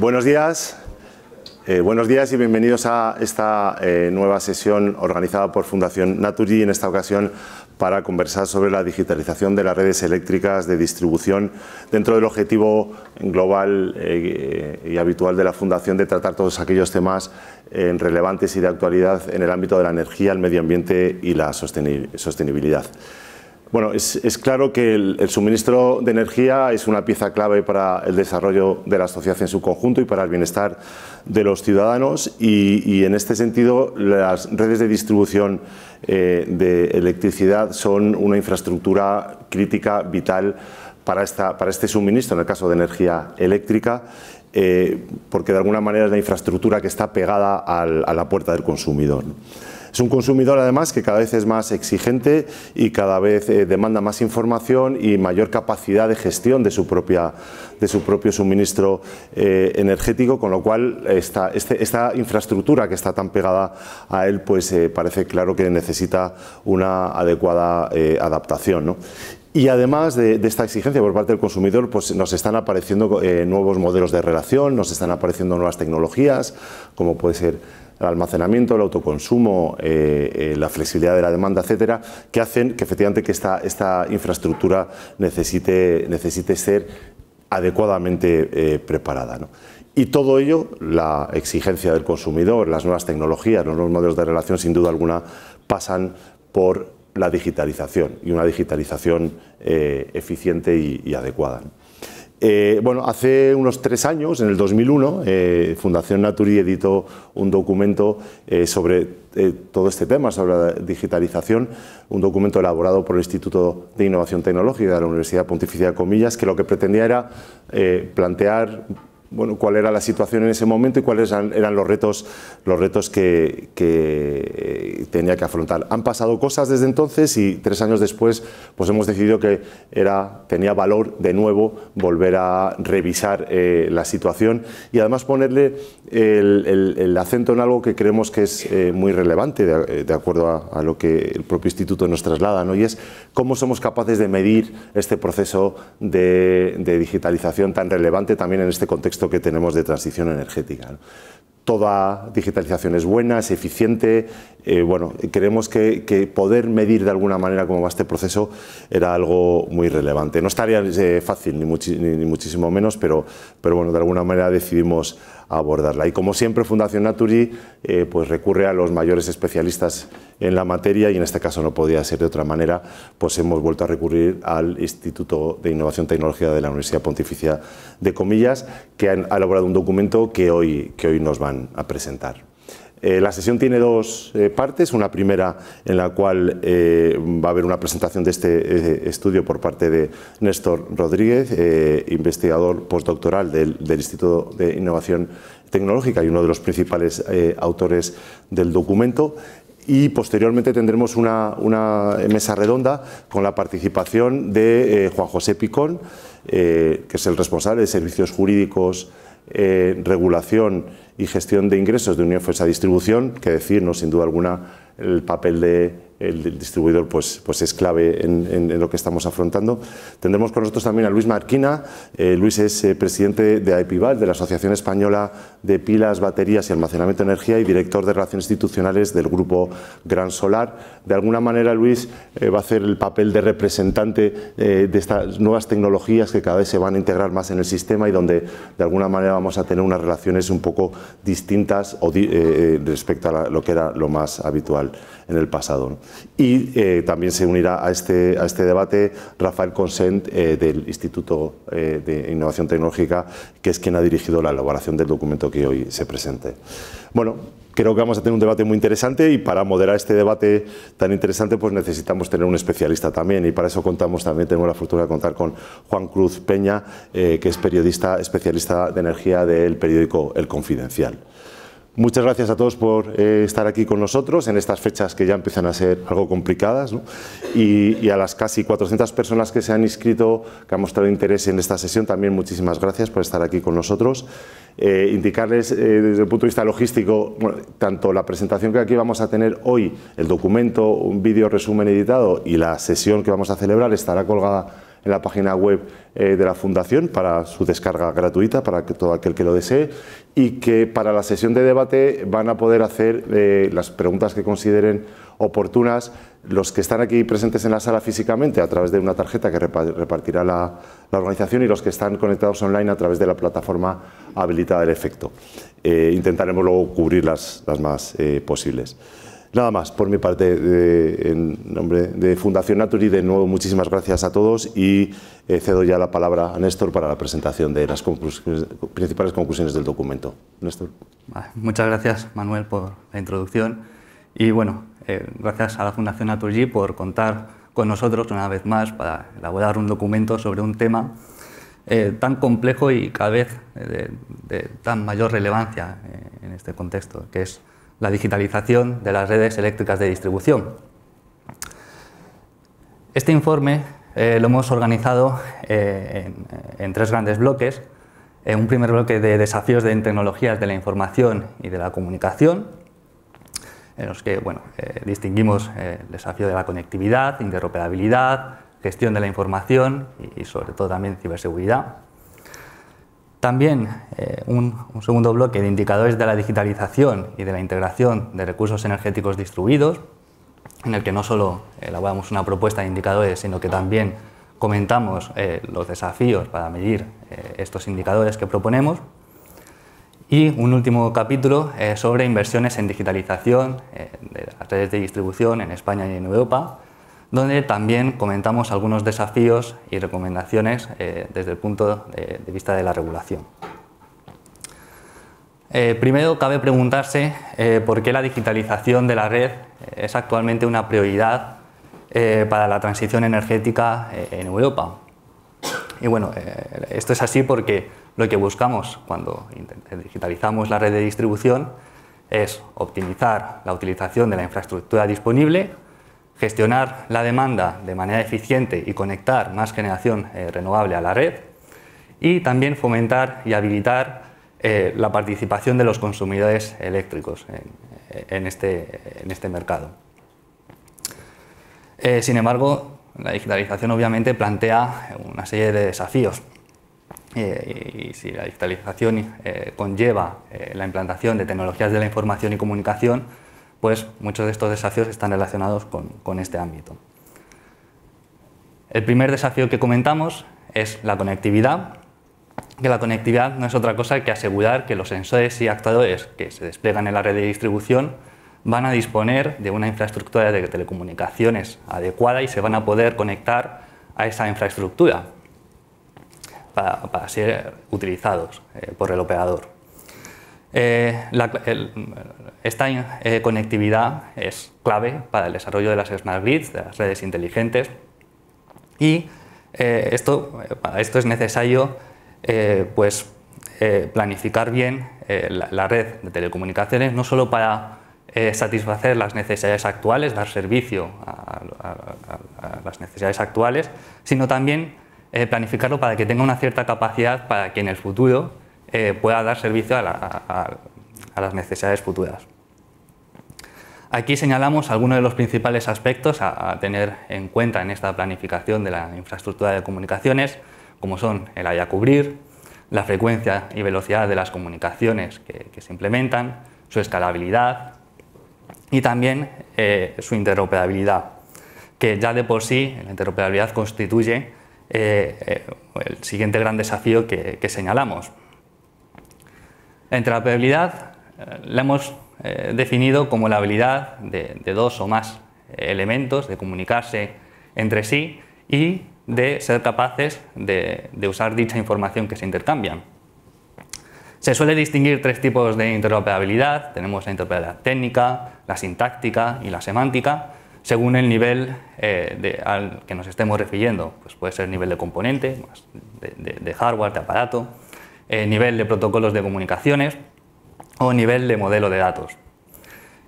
Buenos días. Eh, buenos días y bienvenidos a esta eh, nueva sesión organizada por Fundación Naturi, en esta ocasión para conversar sobre la digitalización de las redes eléctricas de distribución dentro del objetivo global eh, y habitual de la Fundación de tratar todos aquellos temas relevantes y de actualidad en el ámbito de la energía, el medio ambiente y la sostenibilidad. Bueno, es, claro que el, suministro de energía es una pieza clave para el desarrollo de la sociedad en su conjunto y para el bienestar de los ciudadanos y, en este sentido las redes de distribución eh, de electricidad son una infraestructura crítica, vital para, este suministro, en el caso de energía eléctrica, eh, porque de alguna manera es la infraestructura que está pegada a la puerta del consumidor. Es un consumidor además que cada vez es más exigente y cada vez eh, demanda más información y mayor capacidad de gestión de su, propia, de su propio suministro eh, energético, con lo cual esta, este, esta, infraestructura que está tan pegada a él, pues eh, parece claro que necesita una adecuada adaptación. Y además de, esta exigencia por parte del consumidor, pues nos están apareciendo nuevos modelos de relación, nos están apareciendo nuevas tecnologías, como puede ser el almacenamiento, el autoconsumo, eh, eh, la flexibilidad de la demanda, etcétera, que hacen que efectivamente que esta, infraestructura necesite, ser adecuadamente eh, preparada. Y todo ello, la exigencia del consumidor, las nuevas tecnologías, los nuevos modelos de relación, sin duda alguna, pasan por la digitalización y una digitalización eficiente y, adecuada. Eh, bueno, hace unos tres años, en el 2001, eh, Fundación Naturi editó un documento eh, sobre todo este tema, sobre la digitalización, un documento elaborado por el Instituto de Innovación Tecnológica de la Universidad Pontificia de Comillas, que lo que pretendía era plantear cuál era la situación en ese momento y cuáles eran los retos, los retos que, eh, tenía que afrontar. Han pasado cosas desde entonces y tres años después pues hemos decidido que era, tenía valor de nuevo volver a revisar eh, la situación y además ponerle el, acento en algo que creemos que es eh, muy relevante de, acuerdo a, lo que el propio instituto nos traslada ¿no? y es cómo somos capaces de medir este proceso de digitalización tan relevante también en este contexto que tenemos de transición energética. Toda digitalización es buena, es eficiente. Eh, bueno, creemos que, poder medir de alguna manera cómo va este proceso era algo muy relevante. No estaría eh, fácil, ni, muchísimo menos, pero, pero bueno, de alguna manera decidimos abordarla. Y como siempre, Fundación Naturi eh, pues recurre a los mayores especialistas en la materia y en este caso no podía ser de otra manera, pues hemos vuelto a recurrir al Instituto de Innovación Tecnológica de la Universidad Pontificia de Comillas, que han elaborado un documento que hoy, que hoy nos van a presentar. Eh, la sesión tiene dos eh, partes, una primera en la cual eh, va a haber una presentación de este estudio por parte de Néstor Rodríguez, investigador postdoctoral del, Instituto de Innovación Tecnológica y uno de los principales autores del documento, y posteriormente tendremos una, mesa redonda con la participación de Juan José Picón, que es el responsable de Servicios Jurídicos, eh, Regulación y gestión de ingresos de Unión Fuerza Distribución, que decirnos sin duda alguna el papel de el distribuidor pues, pues es clave en, lo que estamos afrontando. Tendremos con nosotros también a Luis Marquina. Eh, Luis es eh, presidente de AEPIVAL, de la Asociación Española de Pilas, Baterías y Almacenamiento de Energía y director de Relaciones Institucionales del Grupo Gran Solar. De alguna manera, Luis eh, va a hacer el papel de representante de estas nuevas tecnologías que cada vez se van a integrar más en el sistema y donde de alguna manera vamos a tener unas relaciones un poco distintas respecto a lo que era lo más habitual en el pasado. Y eh, también se unirá a este, a este debate Rafael Consent eh, del Instituto eh, de Innovación Tecnológica, que es quien ha dirigido la elaboración del documento que hoy se presente. Bueno, creo que vamos a tener un debate muy interesante y para moderar este debate tan interesante pues necesitamos tener un especialista también y para eso contamos también, tenemos la fortuna de contar con Juan Cruz Peña, que es periodista especialista de energía del periódico El Confidencial. Muchas gracias a todos por eh, estar aquí con nosotros en estas fechas que ya empiezan a ser algo complicadas y, a las casi 400 personas que se han inscrito, que han mostrado interés en esta sesión, también muchísimas gracias por estar aquí con nosotros. Eh, indicarles eh, desde el punto de vista logístico, tanto la presentación que aquí vamos a tener hoy, el documento, un vídeo resumen editado y la sesión que vamos a celebrar estará colgada en la página web eh, de la Fundación para su descarga gratuita para que todo aquel que lo desee y que para la sesión de debate van a poder hacer eh, las preguntas que consideren oportunas los que están aquí presentes en la sala físicamente a través de una tarjeta que repartirá la, organización y los que están conectados online a través de la plataforma habilitada del efecto. Eh, intentaremos luego cubrir las más posibles. Nada más, por mi parte, en nombre de Fundación Naturi, de nuevo muchísimas gracias a todos y eh, cedo ya la palabra a Néstor para la presentación de las principales conclusiones del documento. Néstor. muchas gracias, Manuel, por la introducción y bueno, eh, gracias a la Fundación Naturgy por contar con nosotros una vez más para elaborar un documento sobre un tema eh, tan complejo y cada vez de, de tan mayor relevancia en este contexto, que es la digitalización de las redes eléctricas de distribución. Este informe eh, lo hemos organizado eh, en, tres grandes bloques. En un primer bloque de desafíos de tecnologías de la información y de la comunicación, en los que bueno, eh, distinguimos el desafío de la conectividad, interoperabilidad, gestión de la información y sobre todo también ciberseguridad. También eh, un, segundo bloque de indicadores de la digitalización y de la integración de recursos energéticos distribuidos, en el que no solo elaboramos una propuesta de indicadores, sino que también comentamos eh, los desafíos para medir eh, estos indicadores que proponemos. Y un último capítulo sobre inversiones en digitalización de las redes de distribución en España y en Europa, donde también comentamos algunos desafíos y recomendaciones eh, desde el punto de, vista de la regulación. Eh, primero, cabe preguntarse eh, por qué la digitalización de la red es actualmente una prioridad para la transición energética en Europa. Y bueno, esto es así porque lo que buscamos cuando digitalizamos la red de distribución es optimizar la utilización de la infraestructura disponible gestionar la demanda de manera eficiente y conectar más generación eh, renovable a la red y también fomentar y habilitar eh, la participación de los consumidores eléctricos en, eh, este, este, mercado. sin embargo, la digitalización obviamente plantea una serie de desafíos y si la digitalización conlleva la implantación de tecnologías de la información y comunicación, pues muchos de estos desafíos están relacionados con, este ámbito. El primer desafío que comentamos es la conectividad, que la conectividad no es otra cosa que asegurar que los sensores y actuadores que se despliegan en la red de distribución van a disponer de una infraestructura de telecomunicaciones adecuada y se van a poder conectar a esa infraestructura para, ser utilizados eh, por el operador. Eh, esta eh, conectividad es clave para el desarrollo de las smart grids, de las redes inteligentes, y eh, esto, para esto es necesario pues, planificar bien la, red de telecomunicaciones, no solo para satisfacer las necesidades actuales, dar servicio a las necesidades actuales, sino también planificarlo para que tenga una cierta capacidad para que en el futuro eh, pueda dar servicio a, las necesidades futuras. Aquí señalamos algunos de los principales aspectos a, tener en cuenta en esta planificación de la infraestructura de comunicaciones, como son el área a cubrir, la frecuencia y velocidad de las comunicaciones que, se implementan, su escalabilidad y también eh, su interoperabilidad, que ya de por sí la interoperabilidad constituye eh, el siguiente gran desafío que señalamos. La interoperabilidad eh, la hemos eh, definido como la habilidad de, dos o más eh, elementos de comunicarse entre sí y de ser capaces de, usar dicha información que se intercambian. Se suele distinguir tres tipos de interoperabilidad. Tenemos la interoperabilidad técnica, la sintáctica y la semántica, según el nivel al que nos estemos refiriendo. Pues puede ser el nivel de componente, de hardware, de aparato eh, nivel de protocolos de comunicaciones o nivel de modelo de datos.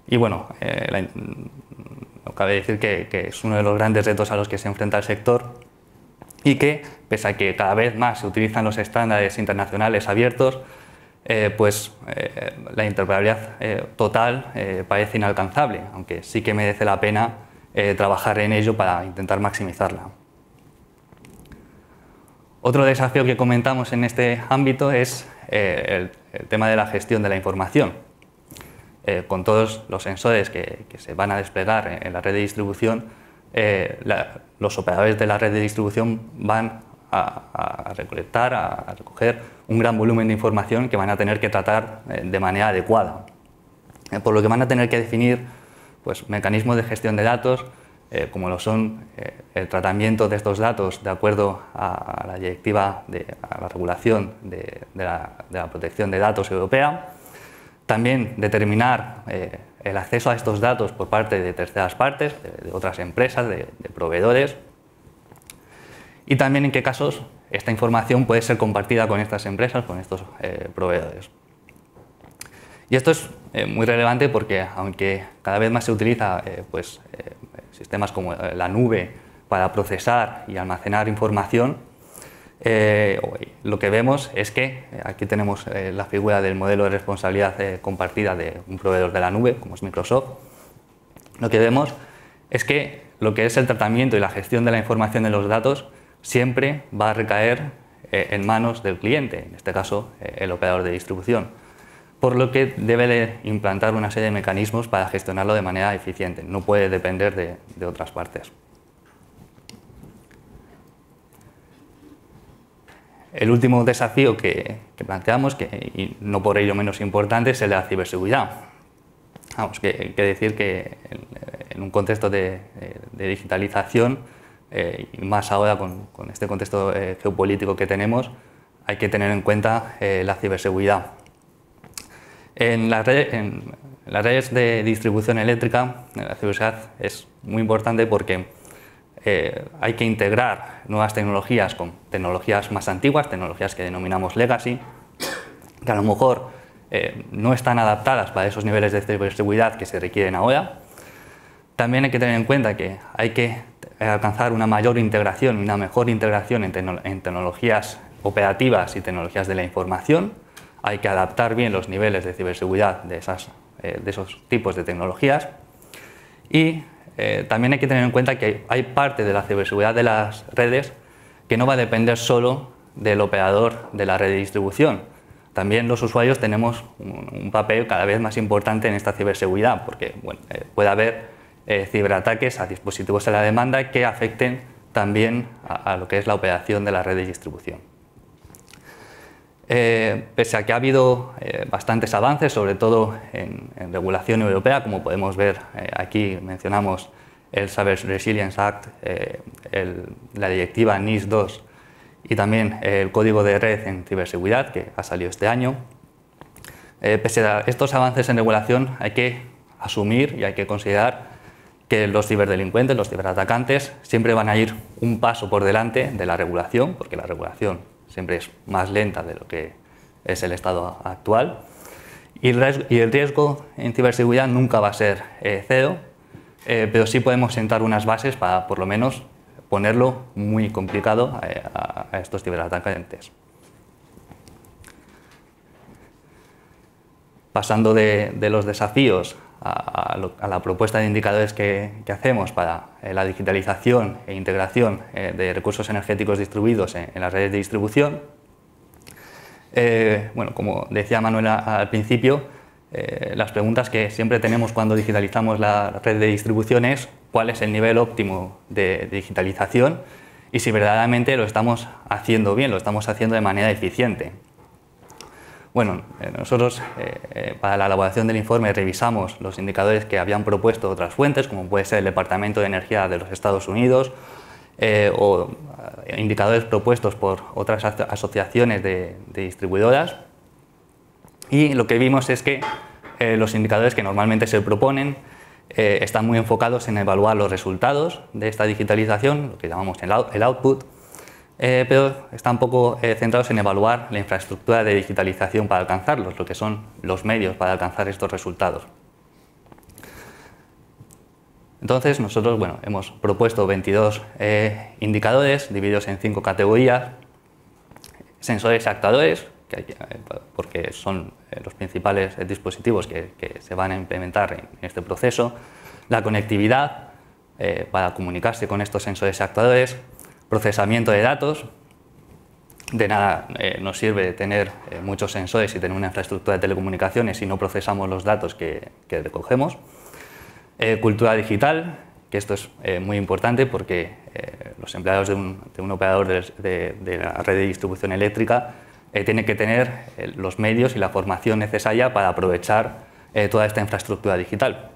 Y bueno, eh, mm, cabe decir que, es uno de los grandes retos a los que se enfrenta el sector y que, pese a que cada vez más se utilizan los estándares internacionales abiertos, eh, pues la interoperabilidad total parece inalcanzable, aunque sí que merece la pena trabajar en ello para intentar maximizarla. Otro desafío que comentamos en este ámbito es eh, el, tema de la gestión de la información. Eh, con todos los sensores que, se van a desplegar en, la red de distribución, eh, los operadores de la red de distribución van a, recolectar, a, a, recoger un gran volumen de información que van a tener que tratar de manera adecuada. por lo que van a tener que definir pues, mecanismos de gestión de datos, eh, como lo son eh, el tratamiento de estos datos de acuerdo a, la directiva de la regulación de, la, protección de datos europea, también determinar eh, el acceso a estos datos por parte de terceras partes, de, otras empresas, de, proveedores, y también en qué casos esta información puede ser compartida con estas empresas, con estos proveedores. Y esto es muy relevante porque aunque cada vez más se utiliza pues, sistemas como eh, la nube para procesar y almacenar información, eh, eh, lo que vemos es que aquí tenemos la figura del modelo de responsabilidad compartida de un proveedor de la nube, como es Microsoft. Lo que vemos es que lo que es el tratamiento y la gestión de la información de los datos siempre va a recaer en manos del cliente, en este caso el operador de distribución por lo que debe implantar una serie de mecanismos para gestionarlo de manera eficiente, no puede depender de, otras partes. El último desafío que, planteamos, que y no por ello menos importante, es el de la ciberseguridad. Hay que, decir que en, un contexto de, digitalización, eh, y más ahora con, este contexto eh, geopolítico que tenemos, hay que tener en cuenta eh, la ciberseguridad. En, las redes de distribución eléctrica, en la ciberseguridad, es muy importante porque eh, hay que integrar nuevas tecnologías con tecnologías más antiguas, tecnologías que denominamos legacy, que a lo mejor eh, no están adaptadas para esos niveles de ciberseguridad que se requieren ahora. También hay que tener en cuenta que hay que alcanzar una mayor integración, una mejor integración en tecnologías operativas y tecnologías de la información hay que adaptar bien los niveles de ciberseguridad de, eh, esos tipos de tecnologías y eh, también hay que tener en cuenta que hay parte de la ciberseguridad de las redes que no va a depender solo del operador de la red de distribución. También los usuarios tenemos un, papel cada vez más importante en esta ciberseguridad porque eh, puede haber ciberataques a dispositivos de la demanda que afecten también a lo que es la operación de la red de distribución. Eh, pese a que ha habido eh, bastantes avances, sobre todo en, regulación europea, como podemos ver eh, aquí mencionamos el Cyber Resilience Act, la directiva NIS 2 y también el código de red en ciberseguridad que ha salido este año. pese a estos avances en regulación, hay que asumir y hay que considerar que los ciberdelincuentes, los ciberatacantes, siempre van a ir un paso por delante de la regulación, porque la regulación siempre es más lenta de lo que es el estado actual. Y el riesgo, en ciberseguridad nunca va a ser eh, cero, eh, pero sí podemos sentar unas bases para por lo menos ponerlo muy complicado eh, a, estos ciberatacantes. Pasando de los desafíos a, la propuesta de indicadores que, hacemos para eh, la digitalización e integración eh, de recursos energéticos distribuidos en, las redes de distribución. Eh, bueno, como decía Manuela al principio, las preguntas que siempre tenemos cuando digitalizamos la red de distribución es cuál es el nivel óptimo de digitalización y si verdaderamente lo estamos haciendo bien, lo estamos haciendo de manera eficiente. Bueno, eh, nosotros eh, eh, para la elaboración del informe revisamos los indicadores que habían propuesto otras fuentes, como puede ser el Departamento de Energía de los Estados Unidos o indicadores propuestos por otras asociaciones de, distribuidoras. Y lo que vimos es que los indicadores que normalmente se proponen están muy enfocados en evaluar los resultados de esta digitalización, lo que llamamos el output, eh, pero están poco eh, centrados en evaluar la infraestructura de digitalización para alcanzarlos, lo que son los medios para alcanzar estos resultados. Entonces nosotros hemos propuesto 22 eh, indicadores divididos en cinco categorías, sensores y actuadores, porque son los principales dispositivos que, se van a implementar en, en este proceso, la conectividad para comunicarse con estos sensores y actuadores, procesamiento de datos. De nada eh, nos sirve tener eh, muchos sensores y tener una infraestructura de telecomunicaciones si no procesamos los datos que, recogemos. Eh, cultura digital, que esto es muy importante porque los empleados de un, operador de, de, la red de distribución eléctrica tienen que tener los medios y la formación necesaria para aprovechar toda esta infraestructura digital.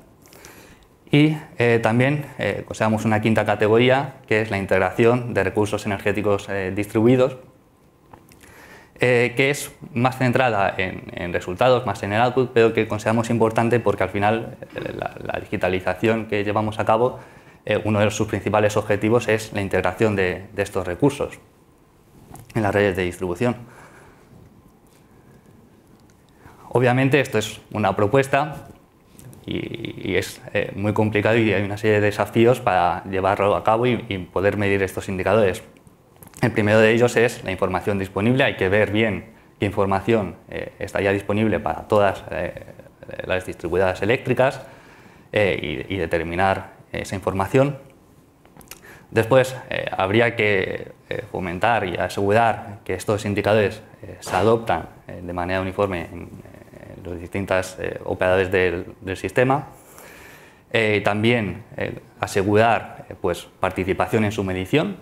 Y eh, también eh, consideramos una quinta categoría, que es la integración de recursos energéticos eh, distribuidos, que es más centrada en, resultados, más en el output, pero que consideramos importante porque al final la, digitalización que llevamos a cabo, uno de sus principales objetivos es la integración de estos recursos en las redes de distribución. Obviamente esto es una propuesta, y, es eh, muy complicado y hay una serie de desafíos para llevarlo a cabo y, poder medir estos indicadores. El primero de ellos es la información disponible, hay que ver bien qué información eh, está ya disponible para todas eh, las distribuidoras eléctricas y, y, determinar esa información. Después, habría que fomentar y asegurar que estos indicadores se adoptan de manera uniforme en, de distintas eh, operadores del, sistema. Eh, también eh, asegurar pues, participación en su medición.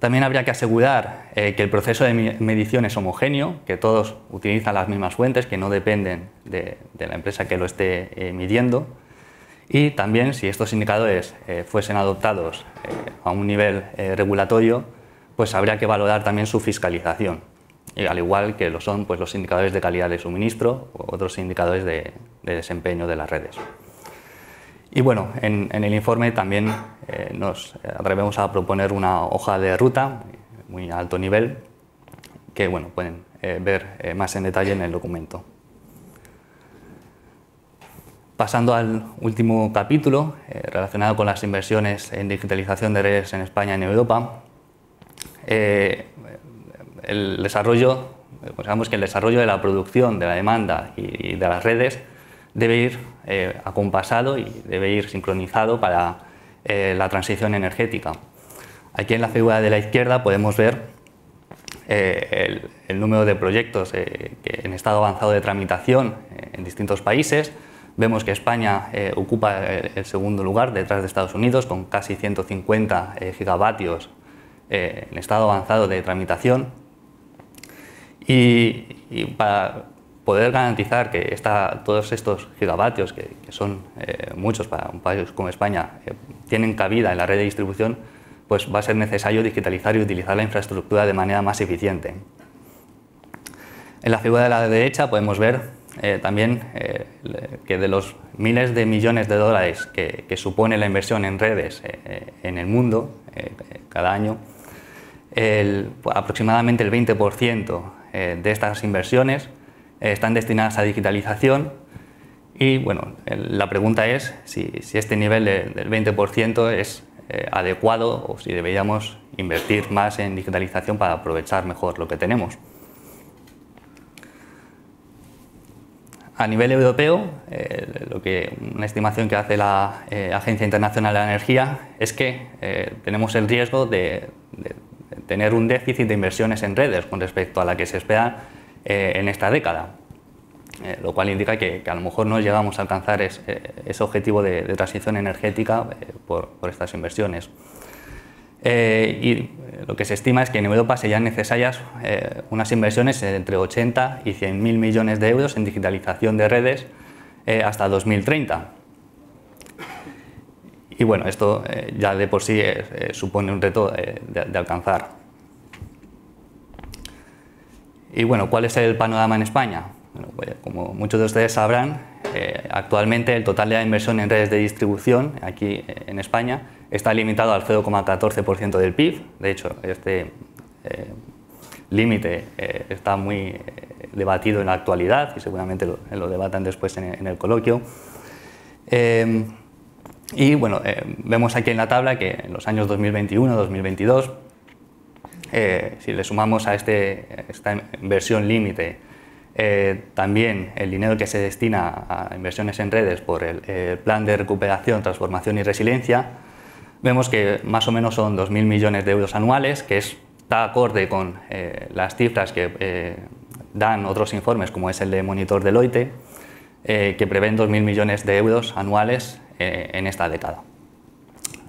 También habría que asegurar que el proceso de medición es homogéneo, que todos utilizan las mismas fuentes, que no dependen de, de la empresa que lo esté midiendo. Y también si estos indicadores fuesen adoptados a un nivel regulatorio, pues habría que valorar también su fiscalización al igual que lo son pues, los indicadores de calidad de suministro u otros indicadores de, desempeño de las redes. Y bueno, en, el informe también eh, nos atrevemos a proponer una hoja de ruta muy alto nivel que bueno, pueden eh, ver eh, más en detalle en el documento. Pasando al último capítulo relacionado con las inversiones en digitalización de redes en España y en Europa, el desarrollo, pues digamos que el desarrollo de la producción, de la demanda y, de las redes debe ir eh, acompasado y debe ir sincronizado para eh, la transición energética. Aquí en la figura de la izquierda podemos ver eh, el, número de proyectos que en estado avanzado de tramitación en distintos países. Vemos que España ocupa el, el, segundo lugar detrás de Estados Unidos con casi 150 gigavatios en estado avanzado de tramitación. Y, para poder garantizar que está, todos estos gigavatios, que, son eh, muchos para un país como España, eh, tienen cabida en la red de distribución, pues va a ser necesario digitalizar y utilizar la infraestructura de manera más eficiente. En la figura de la derecha podemos ver eh, también que de los miles de millones de dólares que, supone la inversión en redes en el mundo cada año, el, aproximadamente el 20% eh, de estas inversiones eh, están destinadas a digitalización y bueno, la pregunta es si, este nivel del 20% es eh, adecuado o si deberíamos invertir más en digitalización para aprovechar mejor lo que tenemos. A nivel europeo, lo que, una estimación que hace la Agencia Internacional de la Energía es que tenemos el riesgo de tener un déficit de inversiones en redes con respecto a la que se espera eh, en esta década, eh, lo cual indica que, a lo mejor no llegamos a alcanzar eh, ese objetivo de, transición energética por, por, estas inversiones. y lo que se estima es que en Europa serían necesarias unas inversiones entre 80 y 100 mil millones de euros en digitalización de redes hasta 2030 y bueno, esto eh, ya de por sí eh, eh, supone un reto de, alcanzar. Y bueno, ¿cuál es el panorama en España? Pues, como muchos de ustedes sabrán, actualmente el total de la inversión en redes de distribución aquí en España está limitado al 0,14% del PIB. De hecho, este límite está muy debatido en la actualidad y seguramente lo, debatan después en el coloquio. Y bueno, eh, vemos aquí en la tabla que en los años 2021-2022, eh, si le sumamos a este, esta inversión límite, eh, también el dinero que se destina a inversiones en redes por el, plan de recuperación, transformación y resiliencia, vemos que más o menos son 2.000 millones de euros anuales, que está acorde con las cifras que dan otros informes, como es el de Monitor Deloitte, que prevén 2.000 millones de euros anuales eh, en esta década.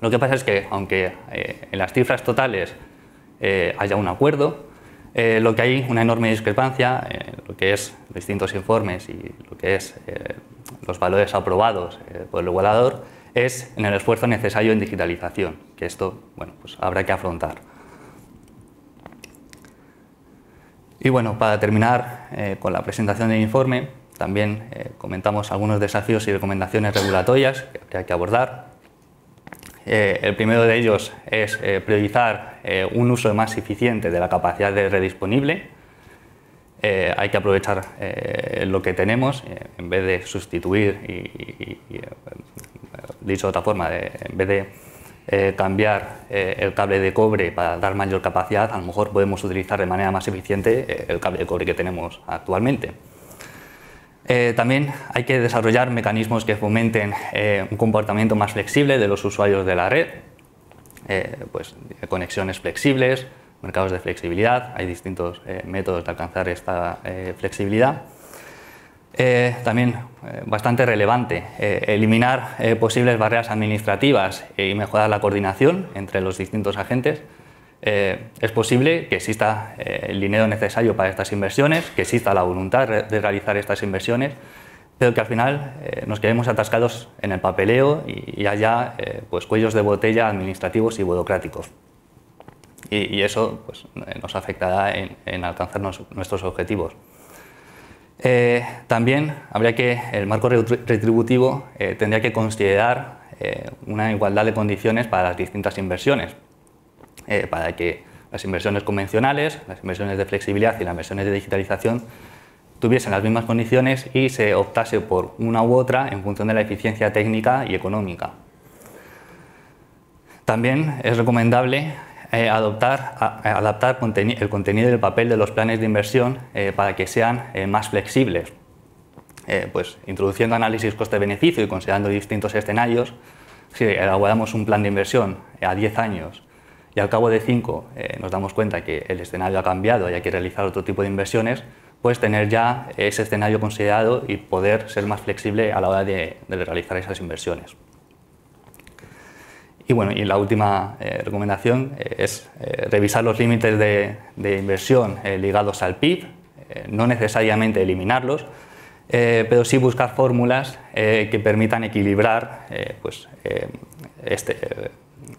Lo que pasa es que, aunque eh, en las cifras totales eh, haya un acuerdo, lo que hay una enorme discrepancia lo que es distintos informes y lo que es los valores aprobados por el evaluador es en el esfuerzo necesario en digitalización, que esto bueno, pues habrá que afrontar. Y bueno, para terminar con la presentación del informe, también eh, comentamos algunos desafíos y recomendaciones regulatorias que hay que abordar. Eh, el primero de ellos es eh, priorizar un uso más eficiente de la capacidad de red disponible. hay que aprovechar lo que tenemos en vez de sustituir y, dicho de otra forma, en vez de cambiar el cable de cobre para dar mayor capacidad, a lo mejor podemos utilizar de manera más eficiente el cable de cobre que tenemos actualmente. Eh, también hay que desarrollar mecanismos que fomenten eh, un comportamiento más flexible de los usuarios de la red, eh, pues, conexiones flexibles, mercados de flexibilidad, hay distintos métodos de alcanzar esta flexibilidad. también bastante relevante, eliminar posibles barreras administrativas y mejorar la coordinación entre los distintos agentes, eh, es posible que exista eh, el dinero necesario para estas inversiones, que exista la voluntad de realizar estas inversiones, pero que al final eh, nos quedemos atascados en el papeleo y, haya pues cuellos de botella administrativos y burocráticos. Y, eso pues, nos afectará en, alcanzar nuestros objetivos. también habría que, el marco retributivo tendría que considerar una igualdad de condiciones para las distintas inversiones, eh, para que las inversiones convencionales, las inversiones de flexibilidad y las inversiones de digitalización tuviesen las mismas condiciones y se optase por una u otra en función de la eficiencia técnica y económica. También es recomendable eh, adaptar el contenido y el papel de los planes de inversión eh, para que sean más flexibles, pues introduciendo análisis coste-beneficio y considerando distintos escenarios. Si elaboramos un plan de inversión a 10 años y al cabo de cinco eh, nos damos cuenta que el escenario ha cambiado y hay que realizar otro tipo de inversiones, pues tener ya ese escenario considerado y poder ser más flexible a la hora de, realizar esas inversiones. Y bueno, y la última eh, recomendación eh, es revisar los límites de, inversión ligados al PIB, no necesariamente eliminarlos, pero sí buscar fórmulas que permitan equilibrar pues, este,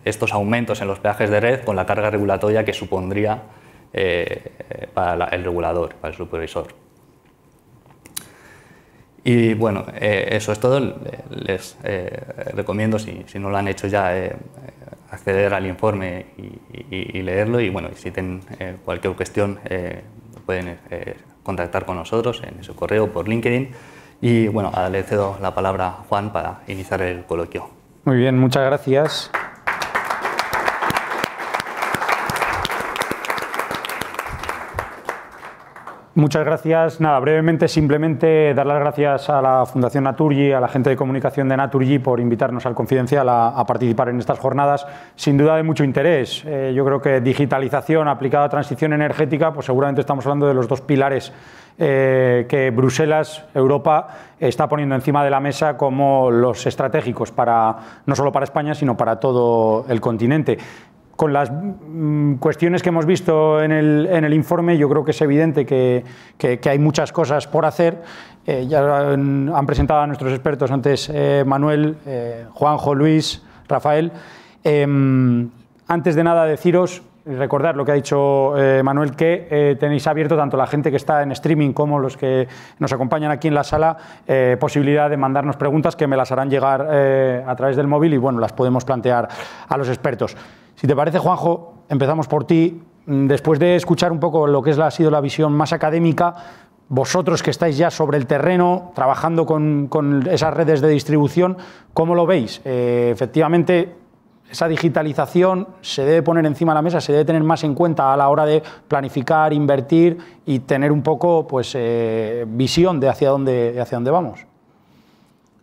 estos aumentos en los peajes de red con la carga regulatoria que supondría eh, para el regulador, para el supervisor. Y bueno, eh, eso es todo. Les eh, recomiendo, si, no lo han hecho ya, acceder al informe y, leerlo. Y bueno, si tienen cualquier cuestión, pueden contactar con nosotros en su correo por LinkedIn. Y bueno, le cedo la palabra a Juan para iniciar el coloquio. Muy bien, muchas gracias. Muchas gracias. Nada, brevemente, simplemente dar las gracias a la Fundación Naturgy, a la gente de comunicación de Naturgy por invitarnos al Confidencial a, participar en estas jornadas, sin duda de mucho interés. Eh, yo creo que digitalización aplicada a transición energética, pues seguramente estamos hablando de los dos pilares eh, que Bruselas, Europa, está poniendo encima de la mesa como los estratégicos para no solo para España, sino para todo el continente con las mm, cuestiones que hemos visto en el, informe, yo creo que es evidente que, hay muchas cosas por hacer. Eh, ya han, presentado a nuestros expertos antes eh, Manuel, eh, Juanjo, Luis, Rafael. Em, antes de nada, deciros recordar lo que ha dicho Manuel, que tenéis abierto tanto la gente que está en streaming como los que nos acompañan aquí en la sala, posibilidad de mandarnos preguntas que me las harán llegar a través del móvil y bueno, las podemos plantear a los expertos. Si te parece, Juanjo, empezamos por ti. Mm, después de escuchar un poco lo que es la, ha sido la visión más académica, vosotros que estáis ya sobre el terreno, trabajando con, esas redes de distribución, ¿cómo lo veis? Eh, efectivamente, esa digitalización se debe poner encima de la mesa, se debe tener más en cuenta a la hora de planificar, invertir y tener un poco pues, eh, visión de hacia dónde, hacia dónde vamos.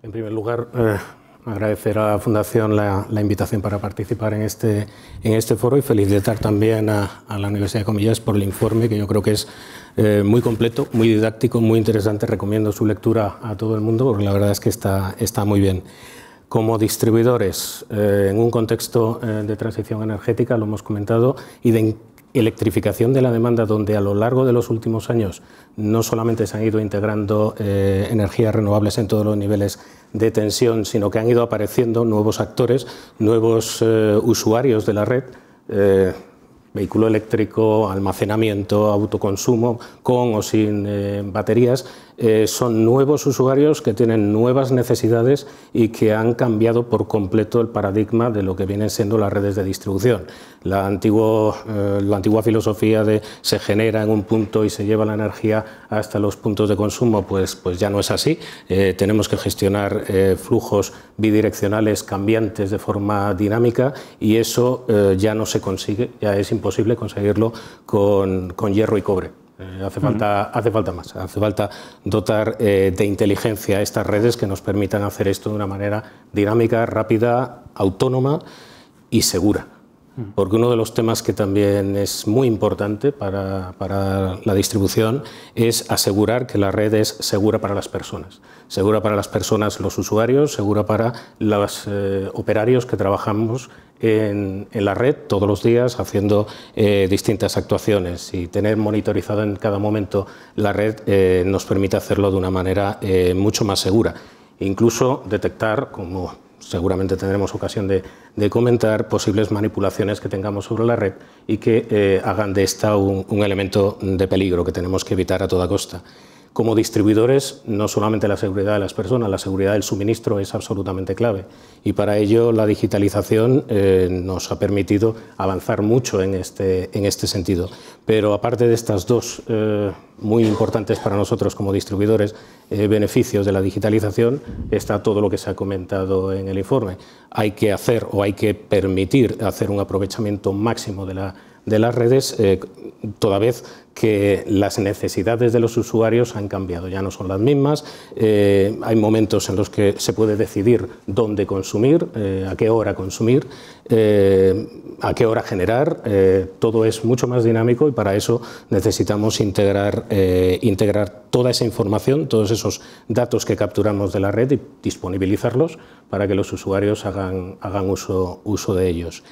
En primer lugar, eh, agradecer a la Fundación la, invitación para participar en este, en este foro y felicitar también a, la Universidad de Comillas por el informe, que yo creo que es eh, muy completo, muy didáctico, muy interesante. Recomiendo su lectura a todo el mundo porque la verdad es que está, está muy bien. Como distribuidores, eh, en un contexto eh, de transición energética, lo hemos comentado, y de electrificación de la demanda, donde a lo largo de los últimos años no solamente se han ido integrando eh, energías renovables en todos los niveles de tensión, sino que han ido apareciendo nuevos actores, nuevos eh, usuarios de la red. Eh, vehículo eléctrico, almacenamiento, autoconsumo, con o sin baterías, eh, son nuevos usuarios que tienen nuevas necesidades y que han cambiado por completo el paradigma de lo que vienen siendo las redes de distribución. La, antigua eh, filosofía de se genera en un punto y se lleva la energía hasta los puntos de consumo, pues, pues ya no es así. Eh, tenemos que gestionar flujos bidireccionales cambiantes de forma dinámica y eso ya no se consigue, ya es imposible conseguirlo con hierro y cobre. Eh, hace, falta, más, hace falta dotar eh, de inteligencia a estas redes que nos permitan hacer esto de una manera dinámica, rápida, autónoma y segura porque uno de los temas que también es muy importante para, la distribución es asegurar que la red es segura para las personas. Segura para las personas, los usuarios, segura para los eh, operarios que trabajamos en, la red todos los días haciendo eh, distintas actuaciones y tener monitorizada en cada momento la red eh, nos permite hacerlo de una manera mucho más segura. Incluso detectar, como seguramente tendremos ocasión de, comentar posibles manipulaciones que tengamos sobre la red y que eh, hagan de esta un, elemento de peligro que tenemos que evitar a toda costa. Como distribuidores, no solamente la seguridad de las personas, la seguridad del suministro es absolutamente clave. Y para ello la digitalización eh, nos ha permitido avanzar mucho este, en este, sentido. Pero aparte de estas dos eh, muy importantes para nosotros como distribuidores eh, beneficios de la digitalización, está todo lo que se ha comentado en el informe. Hay que hacer o hay que permitir hacer un aprovechamiento máximo de las redes, toda vez que las necesidades de los usuarios han cambiado, ya no son las mismas. Eh, hay momentos en los que se puede decidir dónde consumir, eh, a qué hora consumir, eh, a qué hora generar. todo es mucho más dinámico y para eso necesitamos integrar, toda esa información, todos esos datos que capturamos de la red y disponibilizarlos para que los usuarios hagan, hagan uso, uso de ellos.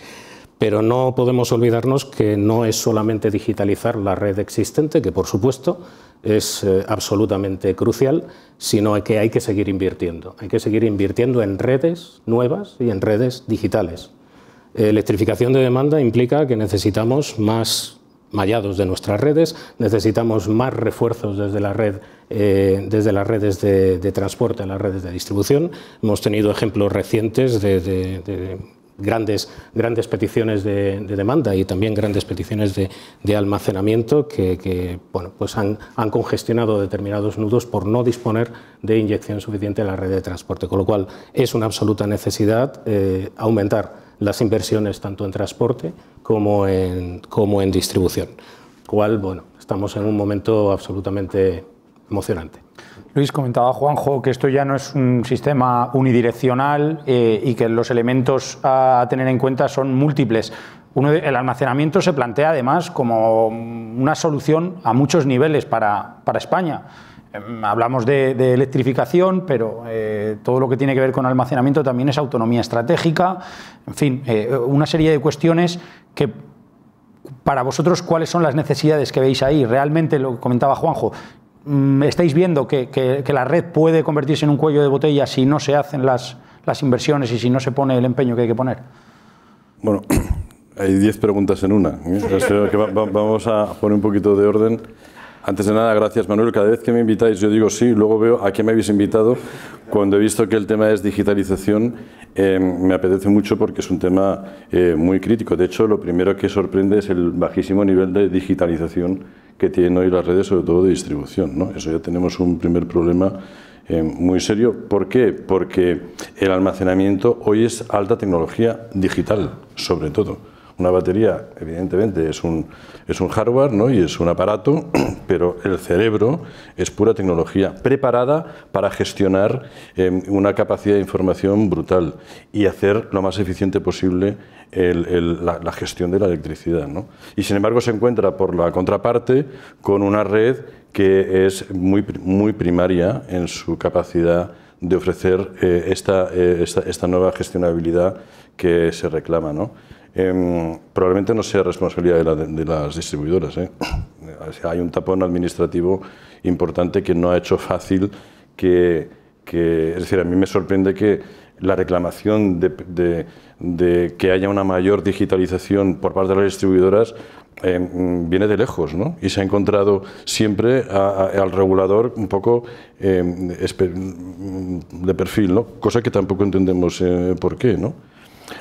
Pero no podemos olvidarnos que no es solamente digitalizar la red existente, que por supuesto es eh, absolutamente crucial, sino que hay que seguir invirtiendo. Hay que seguir invirtiendo en redes nuevas y en redes digitales. Electrificación de demanda implica que necesitamos más mallados de nuestras redes, necesitamos más refuerzos desde la red, eh, desde las redes de, transporte a las redes de distribución. Hemos tenido ejemplos recientes de, de grandes, grandes peticiones de, demanda y también grandes peticiones de, almacenamiento que, bueno, pues han, congestionado determinados nudos por no disponer de inyección suficiente en la red de transporte, con lo cual es una absoluta necesidad eh, aumentar las inversiones tanto en transporte como en, como en distribución, cual bueno, estamos en un momento absolutamente emocionante. Luis, comentaba Juanjo que esto ya no es un sistema unidireccional eh, y que los elementos a tener en cuenta son múltiples. el almacenamiento se plantea además como una solución a muchos niveles para, España. Em, hablamos de, electrificación, pero eh, todo lo que tiene que ver con almacenamiento también es autonomía estratégica, en fin, eh, una serie de cuestiones que para vosotros cuáles son las necesidades que veis ahí. Realmente, lo que comentaba Juanjo, Mm, estáis viendo que, la red puede convertirse en un cuello de botella si no se hacen las, inversiones y si no se pone el empeño que hay que poner? Bueno, hay diez preguntas en una. vamos a poner un poquito de orden. Antes de nada, gracias Manuel. Cada vez que me invitáis yo digo sí, luego veo a qué me habéis invitado. Cuando he visto que el tema es digitalización, eh, me apetece mucho porque es un tema eh, muy crítico. De hecho, lo primero que sorprende es el bajísimo nivel de digitalización que tienen hoy las redes, sobre todo de distribución. ¿no? Eso ya tenemos un primer problema eh, muy serio. ¿Por qué? Porque el almacenamiento hoy es alta tecnología digital, sobre todo. Una batería, evidentemente, es un, es un hardware ¿no? y es un aparato, pero el cerebro es pura tecnología preparada para gestionar eh, una capacidad de información brutal y hacer lo más eficiente posible la, gestión de la electricidad. ¿no? Y sin embargo se encuentra por la contraparte con una red que es muy, muy primaria en su capacidad de ofrecer eh, eh, esta, esta, nueva gestionabilidad que se reclama. ¿no? Em, probablemente no sea responsabilidad de, las distribuidoras. ¿eh? Hay un tapón administrativo importante que no ha hecho fácil que, es decir, a mí me sorprende que la reclamación de de que haya una mayor digitalización por parte de las distribuidoras eh, viene de lejos ¿no? y se ha encontrado siempre al regulador un poco eh, mm, de perfil, ¿no? cosa que tampoco entendemos eh, por qué. ¿no?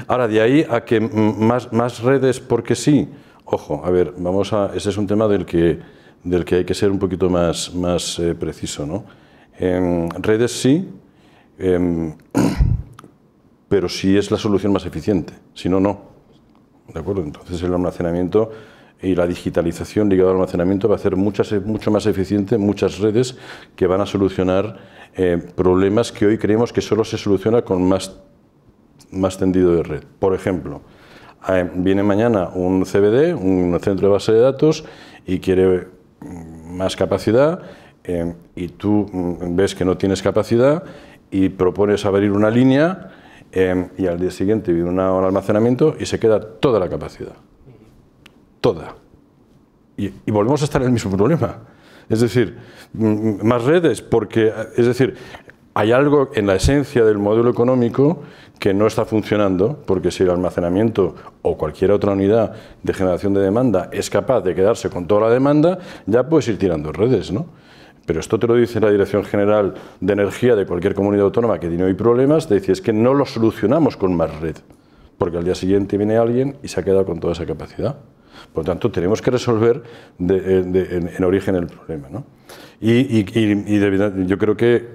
Ahora, de ahí a que mm, más, más redes porque sí, ojo, a ver, vamos a, ese es un tema del que, del que hay que ser un poquito más, más preciso. ¿no? Em, redes sí. Em, pero si es la solución más eficiente, si no, no. ¿De acuerdo? Entonces el almacenamiento y la digitalización ligada al almacenamiento va a hacer muchas, mucho más eficiente muchas redes que van a solucionar eh, problemas que hoy creemos que solo se soluciona con más, más tendido de red. Por ejemplo, eh, viene mañana un CBD, un centro de base de datos, y quiere mm, más capacidad, eh, y tú mm, ves que no tienes capacidad, y propones abrir una línea, Em, y al día siguiente viene un almacenamiento y se queda toda la capacidad. Toda. Y, volvemos a estar en el mismo problema. Es decir, más redes, porque, es decir, hay algo en la esencia del modelo económico que no está funcionando, porque si el almacenamiento o cualquier otra unidad de generación de demanda es capaz de quedarse con toda la demanda, ya puedes ir tirando redes, ¿no? Pero esto te lo dice la Dirección General de Energía de cualquier comunidad autónoma que tiene hoy problemas, te dice es que no lo solucionamos con más red, porque al día siguiente viene alguien y se ha quedado con toda esa capacidad. Por lo tanto, tenemos que resolver eh, en, origen el problema. ¿no? Y, yo creo que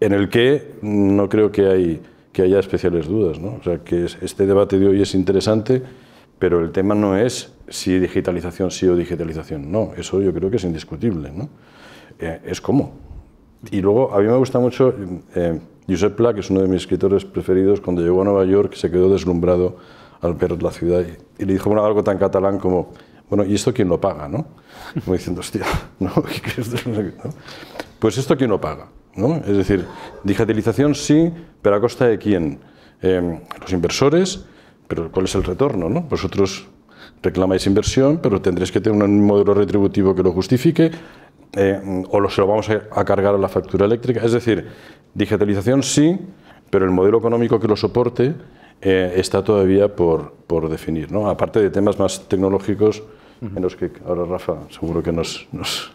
en el que no creo que, que haya especiales dudas. ¿no? O sea, que este debate de hoy es interesante, pero el tema no es si digitalización sí o digitalización no. Eso yo creo que es indiscutible. ¿no? Eh, es como. Y luego, a mí me gusta mucho, eh, Josep Pla, que es uno de mis escritores preferidos, cuando llegó a Nueva York se quedó deslumbrado al ver la ciudad y, le dijo algo tan catalán como, bueno, ¿y esto quién lo paga? ¿no? Como diciendo, hostia, ¿no? Pues esto quién lo paga. ¿no? Es decir, digitalización sí, pero a costa de quién? Em, los inversores, pero ¿cuál es el retorno? ¿no? Vosotros reclamáis inversión, pero tendréis que tener un modelo retributivo que lo justifique, eh, o lo, se lo vamos a cargar a la factura eléctrica. Es decir, digitalización sí, pero el modelo económico que lo soporte eh, está todavía por, por definir, ¿no? aparte de temas más tecnológicos en los que ahora Rafa seguro que nos... nos...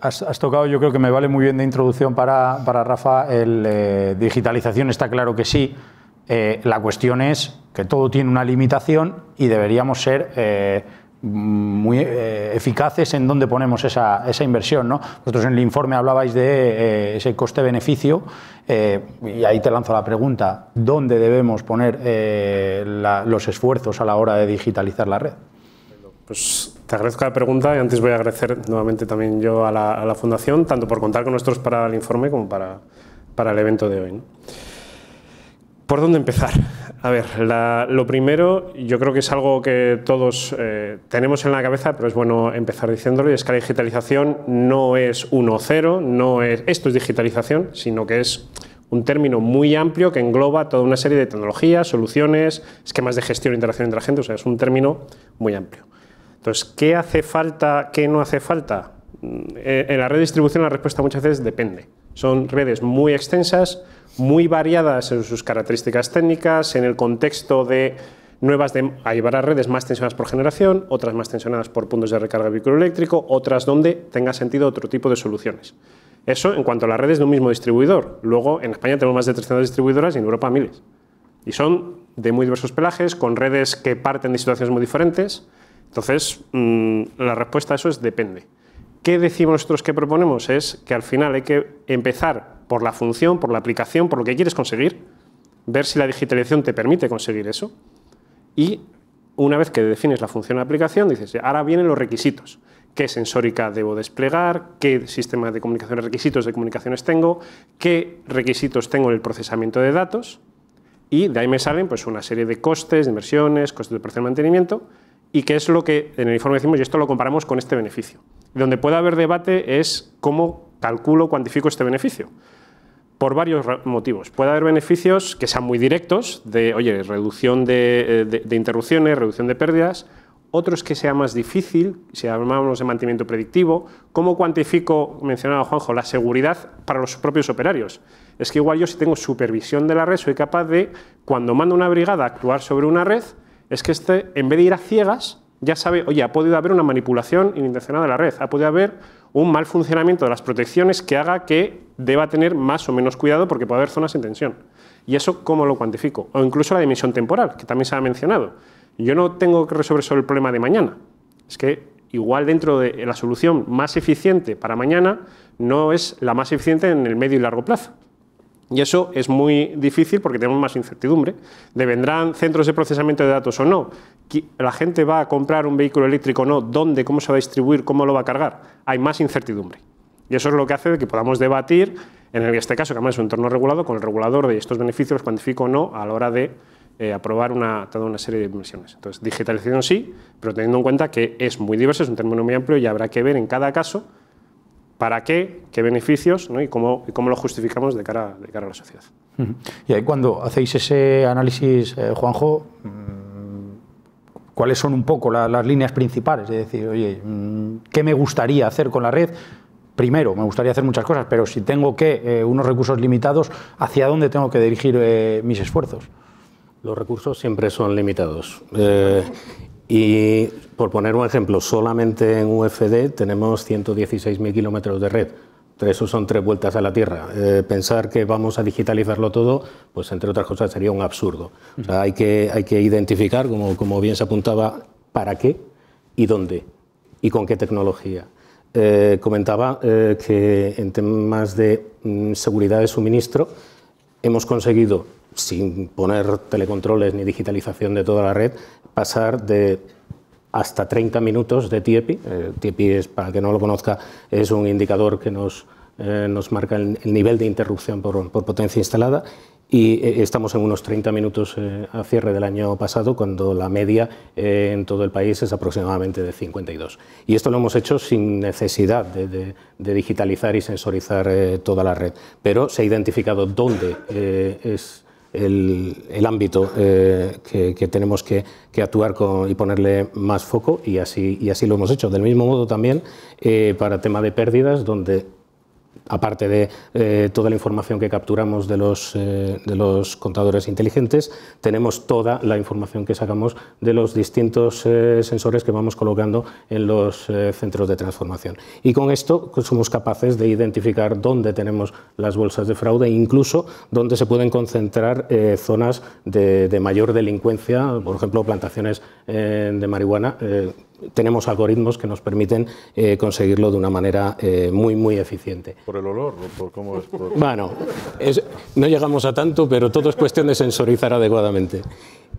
Has, tocado, yo creo que me vale muy bien de introducción para, para Rafa, el, eh, digitalización está claro que sí, la cuestión es que todo tiene una limitación y deberíamos ser muy eh, eficaces en dónde ponemos esa, esa, inversión. ¿no? Vosotros en el informe hablabais de eh, ese coste-beneficio eh, y ahí te lanzo la pregunta, ¿dónde debemos poner los esfuerzos a la hora de digitalizar la red? Pues te agradezco la pregunta y antes voy a agradecer nuevamente también yo a la, Fundación, tanto por contar con nosotros para el informe como para, para el evento de hoy. ¿Por dónde empezar? A ver, lo primero, yo creo que es algo que todos eh, tenemos en la cabeza, pero es bueno empezar diciéndolo, y es que la digitalización no es 1-0, no es esto es digitalización, sino que es un término muy amplio que engloba toda una serie de tecnologías, soluciones, esquemas de gestión e interacción entre la gente, o sea, es un término muy amplio. Entonces, ¿qué hace falta, qué no hace falta? Mm, eh, en la red de distribución la respuesta muchas veces depende. Son redes muy extensas, muy variadas en sus características técnicas, en el contexto de nuevas de, llevar a redes más tensionadas por generación, otras más tensionadas por puntos de recarga vehículo eléctrico, otras donde tenga sentido otro tipo de soluciones. Eso en cuanto a las redes de un mismo distribuidor. Luego, en España tenemos más de 300 distribuidoras y en Europa miles. Y son de muy diversos pelajes, con redes que parten de situaciones muy diferentes. Entonces, mm, la respuesta a eso es depende. ¿Qué decimos nosotros que proponemos? Es que al final hay que empezar por la función, por la aplicación, por lo que quieres conseguir, ver si la digitalización te permite conseguir eso y una vez que defines la función de aplicación, dices, ahora vienen los requisitos. ¿Qué sensórica debo desplegar? ¿Qué sistema de comunicaciones, requisitos de comunicaciones tengo? ¿Qué requisitos tengo en el procesamiento de datos? Y de ahí me salen pues, una serie de costes, de inversiones, costes de operación de mantenimiento, y qué es lo que en el informe decimos, y esto lo comparamos con este beneficio. Donde puede haber debate es cómo calculo, cuantifico este beneficio? Por varios motivos. Puede haber beneficios que sean muy directos, de, oye, reducción de, eh, interrupciones, reducción de pérdidas, otros que sea más difícil, si hablamos de mantenimiento predictivo, cómo cuantifico, mencionaba Juanjo, la seguridad para los propios operarios. Es que igual yo si tengo supervisión de la red, soy capaz de, cuando mando una brigada a actuar sobre una red, es que este, en vez de ir a ciegas, ya sabe, oye, ha podido haber una manipulación inintencionada de la red, ha podido haber un mal funcionamiento de las protecciones que haga que deba tener más o menos cuidado porque puede haber zonas en tensión. ¿Y eso cómo lo cuantifico? O incluso la dimensión temporal, que también se ha mencionado. Yo no tengo que resolver solo el problema de mañana. Es que igual dentro de la solución más eficiente para mañana no es la más eficiente en el medio y largo plazo. Y eso es muy difícil porque tenemos más incertidumbre. ¿De centros de procesamiento de datos o no? ¿La gente va a comprar un vehículo eléctrico o no? ¿Dónde? ¿Cómo se va a distribuir? ¿Cómo lo va a cargar? Hay más incertidumbre. Y eso es lo que hace que podamos debatir, en este caso, que además es un entorno regulado, con el regulador de estos beneficios cuantifico o no a la hora de eh, aprobar toda una serie de inversiones. Entonces, digitalización sí, pero teniendo en cuenta que es muy diverso, es un término muy amplio y habrá que ver en cada caso para qué, qué beneficios y, cómo, lo justificamos de cara, de cara a la sociedad. Y ahí cuando hacéis ese análisis, eh, Juanjo, mm, ¿cuáles son un poco las líneas principales? Es decir, oye, mm, ¿qué me gustaría hacer con la red? Primero, me gustaría hacer muchas cosas, pero si tengo que eh, unos recursos limitados, ¿hacia dónde tengo que dirigir eh, mis esfuerzos? Los recursos siempre son limitados. Y por poner un ejemplo, solamente en UFD tenemos 116.000 kilómetros de red. Eso son tres vueltas a la Tierra. Eh, pensar que vamos a digitalizarlo todo, pues entre otras cosas sería un absurdo. O sea, hay, que, hay que identificar, como, bien se apuntaba, para qué y dónde y con qué tecnología. Eh, comentaba eh, que en temas de mm, seguridad de suministro hemos conseguido sin poner telecontroles ni digitalización de toda la red, pasar de hasta 30 minutos de TIEPI. TIEPI eh, e es, para que no lo conozca, es un indicador que nos, eh, nos marca el, nivel de interrupción por, por potencia instalada y eh, estamos en unos 30 minutos a cierre del año pasado, cuando la media en todo el país es aproximadamente de 52. Y esto lo hemos hecho sin necesidad de digitalizar y sensorizar toda la red, pero se ha identificado dónde es el, ámbito eh, que, tenemos que, actuar y ponerle más foco y así, y así lo hemos hecho. Del mismo modo también eh, para tema de pérdidas, donde aparte de eh, toda la información que capturamos eh, de los, contadores inteligentes, tenemos toda la información que sacamos de los distintos eh, sensores que vamos colocando en los centros de transformación. Y con esto pues, somos capaces de identificar dónde tenemos las bolsas de fraude e incluso dónde se pueden concentrar zonas de, mayor delincuencia, por ejemplo, plantaciones de marihuana tenemos algoritmos que nos permiten eh, conseguirlo de una manera eh, muy, muy eficiente. ¿Por el olor? ¿Por cómo es? Bueno, no llegamos a tanto, pero todo es cuestión de sensorizar adecuadamente.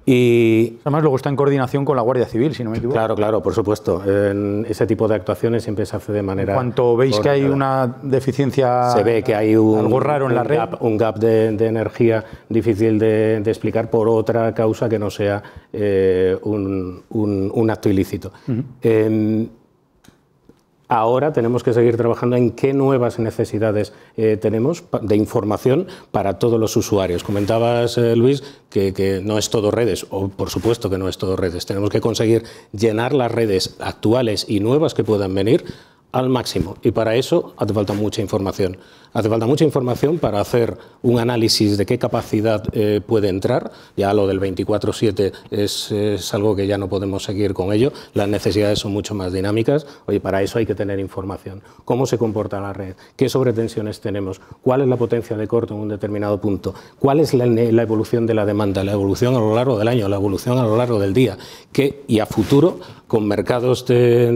Y Además, luego está en coordinación con la Guardia Civil, si no me equivoco. Claro, claro, por supuesto. en ese tipo de actuaciones siempre se hace de manera. cuanto veis que hay una deficiencia. Se ve que hay un, algo raro en la red. Gap, un gap de, energía difícil de, explicar por otra causa que no sea eh, un, acto ilícito. Ahora tenemos que seguir trabajando en qué nuevas necesidades eh, tenemos de información para todos los usuarios. Comentabas, eh, Luis, que, que, no es todo redes, o por supuesto que no es todo redes. Tenemos que conseguir llenar las redes actuales y nuevas que puedan venir al máximo. Y para eso hace falta mucha información. Hace falta mucha información para hacer un análisis de qué capacidad eh, puede entrar. Ya lo del 24-7 es, algo que ya no podemos seguir con ello. Las necesidades son mucho más dinámicas. Oye, para eso hay que tener información. ¿Cómo se comporta la red? ¿Qué sobretensiones tenemos? ¿Cuál es la potencia de corto en un determinado punto? ¿Cuál es la, evolución de la demanda? ¿La evolución a lo largo del año? ¿La evolución a lo largo del día? ¿Qué, y a futuro, con mercados de,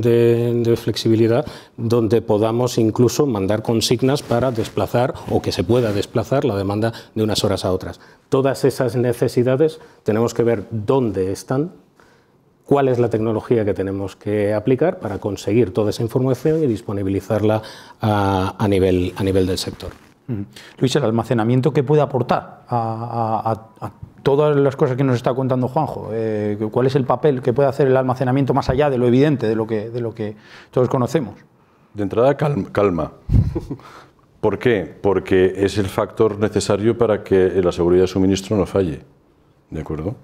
de flexibilidad, donde podamos incluso mandar consignas para desplazar o que se pueda desplazar la demanda de unas horas a otras. Todas esas necesidades tenemos que ver dónde están, cuál es la tecnología que tenemos que aplicar para conseguir toda esa información y disponibilizarla a, nivel, a nivel del sector. Mm. Luis, el almacenamiento qué puede aportar a, todas las cosas que nos está contando Juanjo, eh, cuál es el papel que puede hacer el almacenamiento más allá de lo evidente, de lo que, de lo que todos conocemos. De entrada, calma. calma. ¿Por qué? Porque es el factor necesario para que eh, la seguridad de suministro no falle. ¿De acuerdo?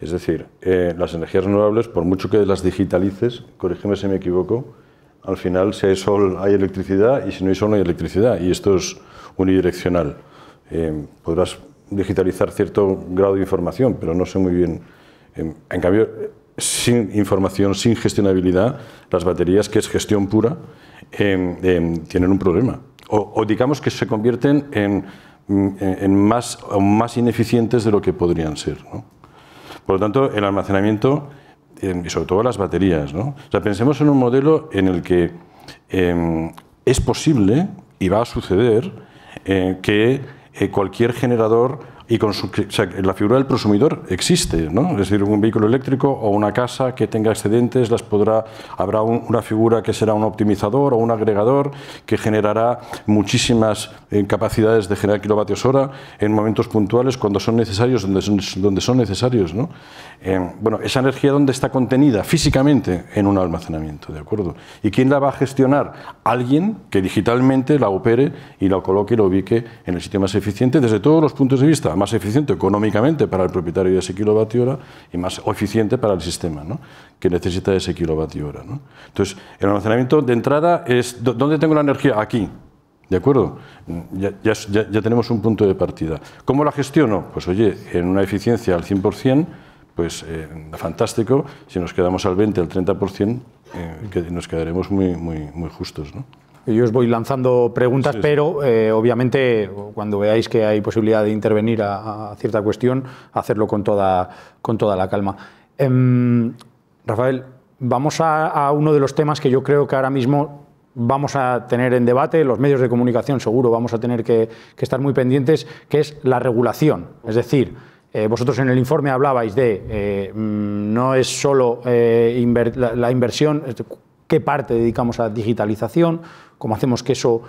Es decir, eh, las energías renovables, por mucho que las digitalices, corrígeme si me equivoco, al final si hay sol hay electricidad y si no hay sol no hay electricidad. Y esto es unidireccional. Eh, podrás digitalizar cierto grado de información, pero no sé muy bien. en cambio, sin información, sin gestionabilidad, las baterías, que es gestión pura, tienen un problema o, digamos que se convierten en, más, ineficientes de lo que podrían ser. Por lo tanto, el almacenamiento y sobre todo las baterías. ¿no? pensemos en un modelo en el que em, es posible y va a suceder eh, que eh, cualquier generador y con su, la figura del prosumidor existe, ¿no? es decir, un vehículo eléctrico o una casa que tenga excedentes, las podrá, habrá una figura que será un optimizador o un agregador que generará muchísimas eh, capacidades de generar kilovatios hora en momentos puntuales cuando son necesarios, donde son, donde son necesarios. ¿no? bueno, esa energía dónde está contenida físicamente en un almacenamiento, ¿de acuerdo? ¿Y quién la va a gestionar? Alguien que digitalmente la opere y la coloque y la ubique en el sitio más eficiente desde todos los puntos de vista, más eficiente económicamente para el propietario de ese kilovatio hora y más eficiente para el sistema, que necesita ese kilovatio hora. Entonces, el almacenamiento de entrada es, ¿dónde tengo la energía? Aquí, ¿De acuerdo? Ya, ya, tenemos un punto de partida. ¿Cómo la gestiono? Pues oye, en una eficiencia al 100%, pues eh, fantástico, si nos quedamos al 20, al 30%, eh, que nos quedaremos muy, muy, muy justos. Yo os voy lanzando preguntas, pero eh, obviamente cuando veáis que hay posibilidad de intervenir a, cierta cuestión, hacerlo con toda, con toda la calma. Em, Rafael, vamos a, uno de los temas que yo creo que ahora mismo vamos a tener en debate, los medios de comunicación seguro vamos a tener que, que estar muy pendientes, que es la regulación. Es decir, eh, vosotros en el informe hablabais de eh, mm, no es solo eh, la, inversión, qué parte dedicamos a la digitalización, cómo hacemos que eso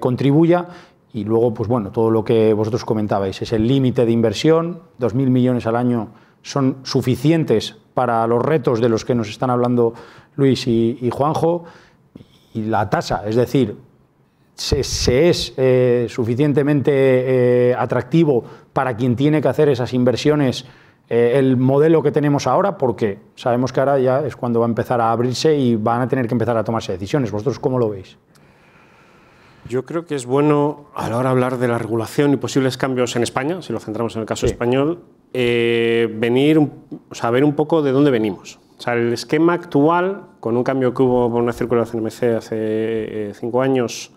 contribuya y luego, pues bueno, todo lo que vosotros comentabais es el límite de inversión, 2.000 millones al año son suficientes para los retos de los que nos están hablando Luis y, Juanjo y la tasa, es decir, se, se es suficientemente atractivo para quien tiene que hacer esas inversiones eh, el modelo que tenemos ahora, porque sabemos que ahora ya es cuando va a empezar a abrirse y van a tener que empezar a tomarse decisiones. ¿Vosotros cómo lo veis? Yo creo que es bueno a la hora de hablar de la regulación y posibles cambios en España, si lo centramos en el caso español, eh, venir, o un poco de dónde venimos. el esquema actual, con un cambio que hubo por una circulación MC hace eh, cinco años,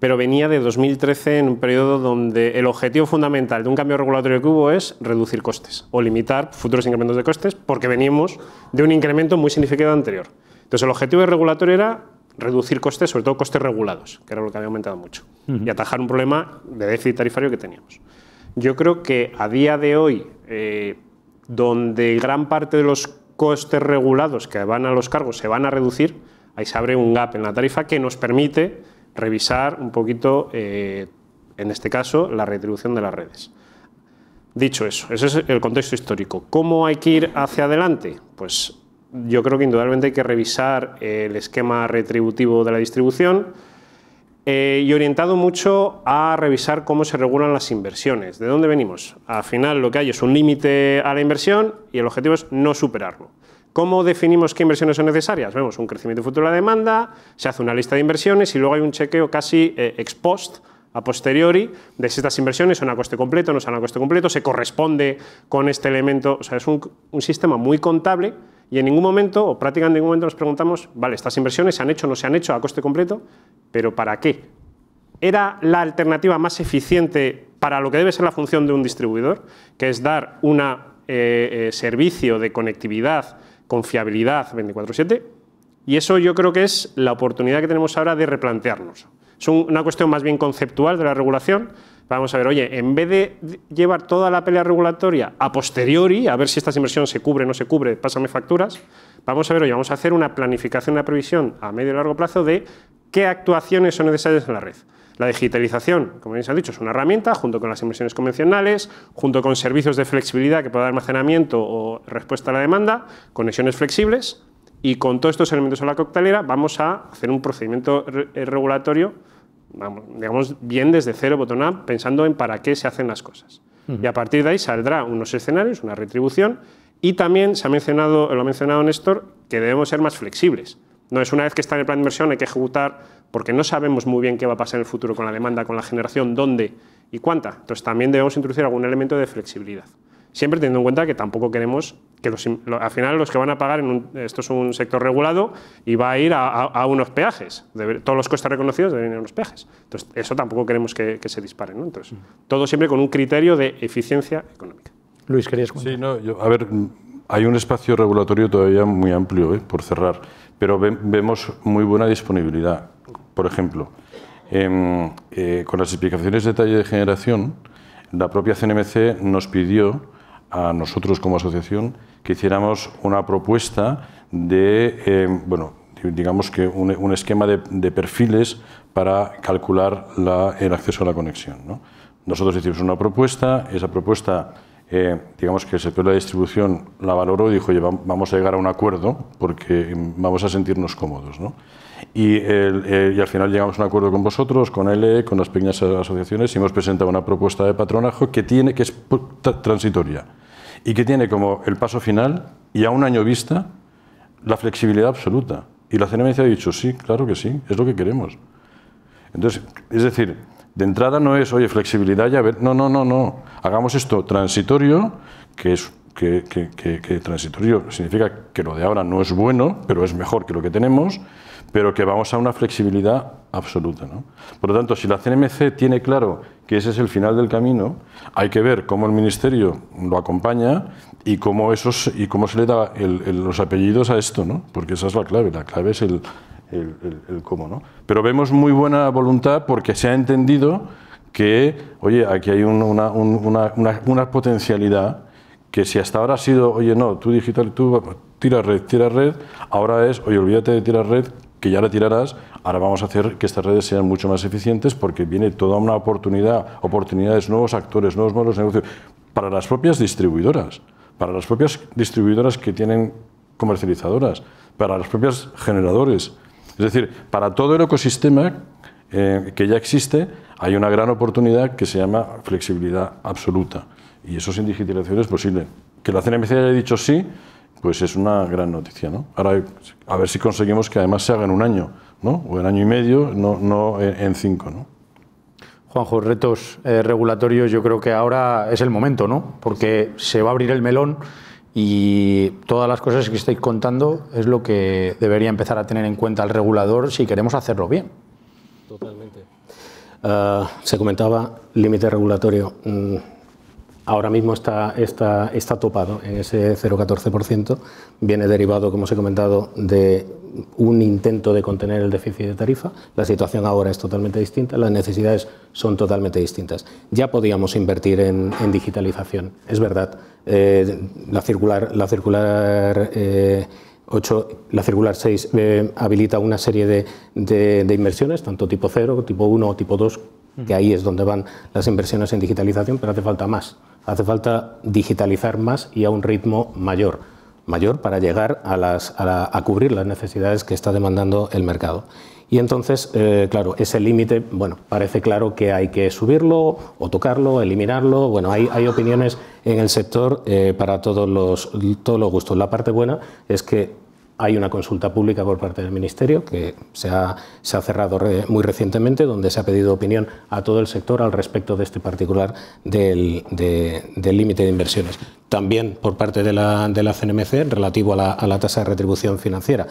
pero venía de 2013 en un periodo donde el objetivo fundamental de un cambio regulatorio que hubo es reducir costes o limitar futuros incrementos de costes porque veníamos de un incremento muy significativo anterior. Entonces el objetivo del regulatorio era reducir costes, sobre todo costes regulados, que era lo que había aumentado mucho, y atajar un problema de déficit tarifario que teníamos. Yo creo que a día de hoy, eh, donde gran parte de los costes regulados que van a los cargos se van a reducir, ahí se abre un gap en la tarifa que nos permite revisar un poquito, eh, en este caso, la retribución de las redes. Dicho eso, ese es el contexto histórico. ¿Cómo hay que ir hacia adelante? Pues yo creo que indudablemente hay que revisar el esquema retributivo de la distribución eh, y orientado mucho a revisar cómo se regulan las inversiones. ¿De dónde venimos? Al final lo que hay es un límite a la inversión y el objetivo es no superarlo. ¿Cómo definimos qué inversiones son necesarias? Vemos un crecimiento futuro de la demanda, se hace una lista de inversiones y luego hay un chequeo casi eh, ex post a posteriori de si estas inversiones son a coste completo, no son a coste completo, se corresponde con este elemento. O sea, es un, sistema muy contable y en ningún momento, o prácticamente en ningún momento, nos preguntamos, vale, estas inversiones se han hecho o no se han hecho a coste completo, pero ¿para qué? ¿Era la alternativa más eficiente para lo que debe ser la función de un distribuidor, que es dar un eh, eh, servicio de conectividad Confiabilidad 24/7. Y eso yo creo que es la oportunidad que tenemos ahora de replantearnos. Es una cuestión más bien conceptual de la regulación. Vamos a ver, oye, en vez de llevar toda la pelea regulatoria a posteriori, a ver si estas inversiones se cubre o no se cubre, pásame facturas, vamos a ver, oye, vamos a hacer una planificación, una previsión a medio y largo plazo de qué actuaciones son necesarias en la red. La digitalización, como bien se ha dicho, es una herramienta junto con las inversiones convencionales, junto con servicios de flexibilidad que pueda dar almacenamiento o respuesta a la demanda, conexiones flexibles y con todos estos elementos a la coctelera vamos a hacer un procedimiento eh, regulatorio, digamos, bien desde cero, botón pensando en para qué se hacen las cosas. Y a partir de ahí saldrán unos escenarios, una retribución y también se ha mencionado, lo ha mencionado Néstor, que debemos ser más flexibles. No es una vez que está en el plan de inversión hay que ejecutar porque no sabemos muy bien qué va a pasar en el futuro con la demanda, con la generación, dónde y cuánta. Entonces también debemos introducir algún elemento de flexibilidad. Siempre teniendo en cuenta que tampoco queremos que los, al final los que van a pagar, esto es un sector regulado y va a ir a, unos peajes. todos los costes reconocidos deben ir a unos peajes. Entonces eso tampoco queremos que, se disparen. Entonces mm. todo siempre con un criterio de eficiencia económica. Luis, querías Sí, no, a ver, hay un espacio regulatorio todavía muy amplio ¿eh? por cerrar pero vemos muy buena disponibilidad. Por ejemplo, em, eh, con las explicaciones de detalle de generación, la propia CNMC nos pidió a nosotros como asociación que hiciéramos una propuesta de, em, bueno, digamos que un, esquema de, perfiles para calcular el acceso a la conexión. Nosotros hicimos una propuesta, esa propuesta eh, digamos que el sector de la distribución la valoró y dijo, vamos a llegar a un acuerdo porque vamos a sentirnos cómodos. ¿no? Y, eh, y, al final llegamos a un acuerdo con vosotros, con LE, con las pequeñas asociaciones y hemos presentado una propuesta de patronaje que, tiene, que es transitoria y que tiene como el paso final y a un año vista la flexibilidad absoluta. Y la CNMC ha dicho, sí, claro que sí, es lo que queremos. Entonces, es decir, de entrada no es, oye, flexibilidad ya ver. No, no, no, no. Hagamos esto transitorio, que es que, transitorio significa que lo de ahora no es bueno, pero es mejor que lo que tenemos, pero que vamos a una flexibilidad absoluta. ¿no? Por lo tanto, si la CNMC tiene claro que ese es el final del camino, hay que ver cómo el Ministerio lo acompaña y cómo, esos, y cómo se le da los apellidos a esto, ¿no? porque esa es la clave, la clave es el, el, cómo. ¿no? Pero vemos muy buena voluntad porque se ha entendido que, oye, aquí hay una, una, una, una, potencialidad que si hasta ahora ha sido, oye, no, tú digital, tú tira red, tira red, ahora es, oye, olvídate de tirar red, que ya la tirarás, ahora vamos a hacer que estas redes sean mucho más eficientes porque viene toda una oportunidad, oportunidades, nuevos actores, nuevos modelos de negocio, para las propias distribuidoras, para las propias distribuidoras que tienen comercializadoras, para las propias generadores, es decir, para todo el ecosistema eh, que ya existe, hay una gran oportunidad que se llama flexibilidad absoluta. Y eso sin digitalización es posible. Que la CNMC haya dicho sí, pues es una gran noticia. ¿no? Ahora, a ver si conseguimos que además se haga en un año, ¿no? o en año y medio, no, en cinco. ¿no? Juanjo, retos eh, regulatorios, yo creo que ahora es el momento, ¿no? Porque se va a abrir el melón y todas las cosas que estoy contando es lo que debería empezar a tener en cuenta el regulador si queremos hacerlo bien. Totalmente. Ah, se comentaba límite regulatorio. Mm, ahora mismo está, topado en ese 0,14%, viene derivado, como os he comentado, de un intento de contener el déficit de tarifa. La situación ahora es totalmente distinta, las necesidades son totalmente distintas. Ya podíamos invertir en, digitalización, es verdad. Eh, la circular, la eh, la circular 6 eh, habilita una serie de, de inversiones, tanto tipo 0, tipo 1 o tipo 2, que ahí es donde van las inversiones en digitalización, pero hace falta más hace falta digitalizar más y a un ritmo mayor, mayor para llegar a, las, a, cubrir las necesidades que está demandando el mercado. Y entonces, eh, claro, ese límite, bueno, parece claro que hay que subirlo o tocarlo, eliminarlo. Bueno, hay, opiniones en el sector eh, para todos los, todos los gustos. La parte buena es que hay una consulta pública por parte del Ministerio que se ha, cerrado muy recientemente, donde se ha pedido opinión a todo el sector al respecto de este particular del límite de, inversiones. También por parte de la, de CNMC relativo a la, tasa de retribución financiera.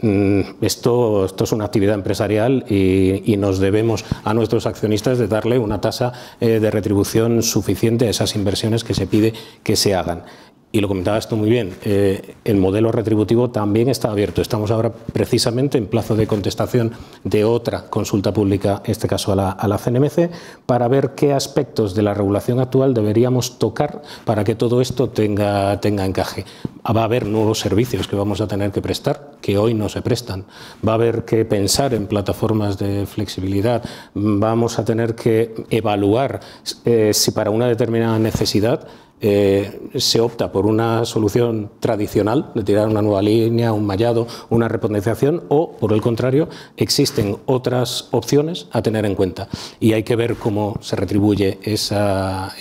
Mm, esto, esto, es una actividad empresarial y, y, nos debemos a nuestros accionistas de darle una tasa eh, de retribución suficiente a esas inversiones que se pide que se hagan y lo comentabas tú muy bien, eh, el modelo retributivo también está abierto. Estamos ahora precisamente en plazo de contestación de otra consulta pública, en este caso a la, CNMC, para ver qué aspectos de la regulación actual deberíamos tocar para que todo esto tenga, encaje. Va a haber nuevos servicios que vamos a tener que prestar, que hoy no se prestan. Va a haber que pensar en plataformas de flexibilidad. Vamos a tener que evaluar eh, si para una determinada necesidad eh, se opta por una solución tradicional, de tirar una nueva línea, un mallado, una repotenciación, o por el contrario, existen otras opciones a tener en cuenta. Y hay que ver cómo se retribuye esa,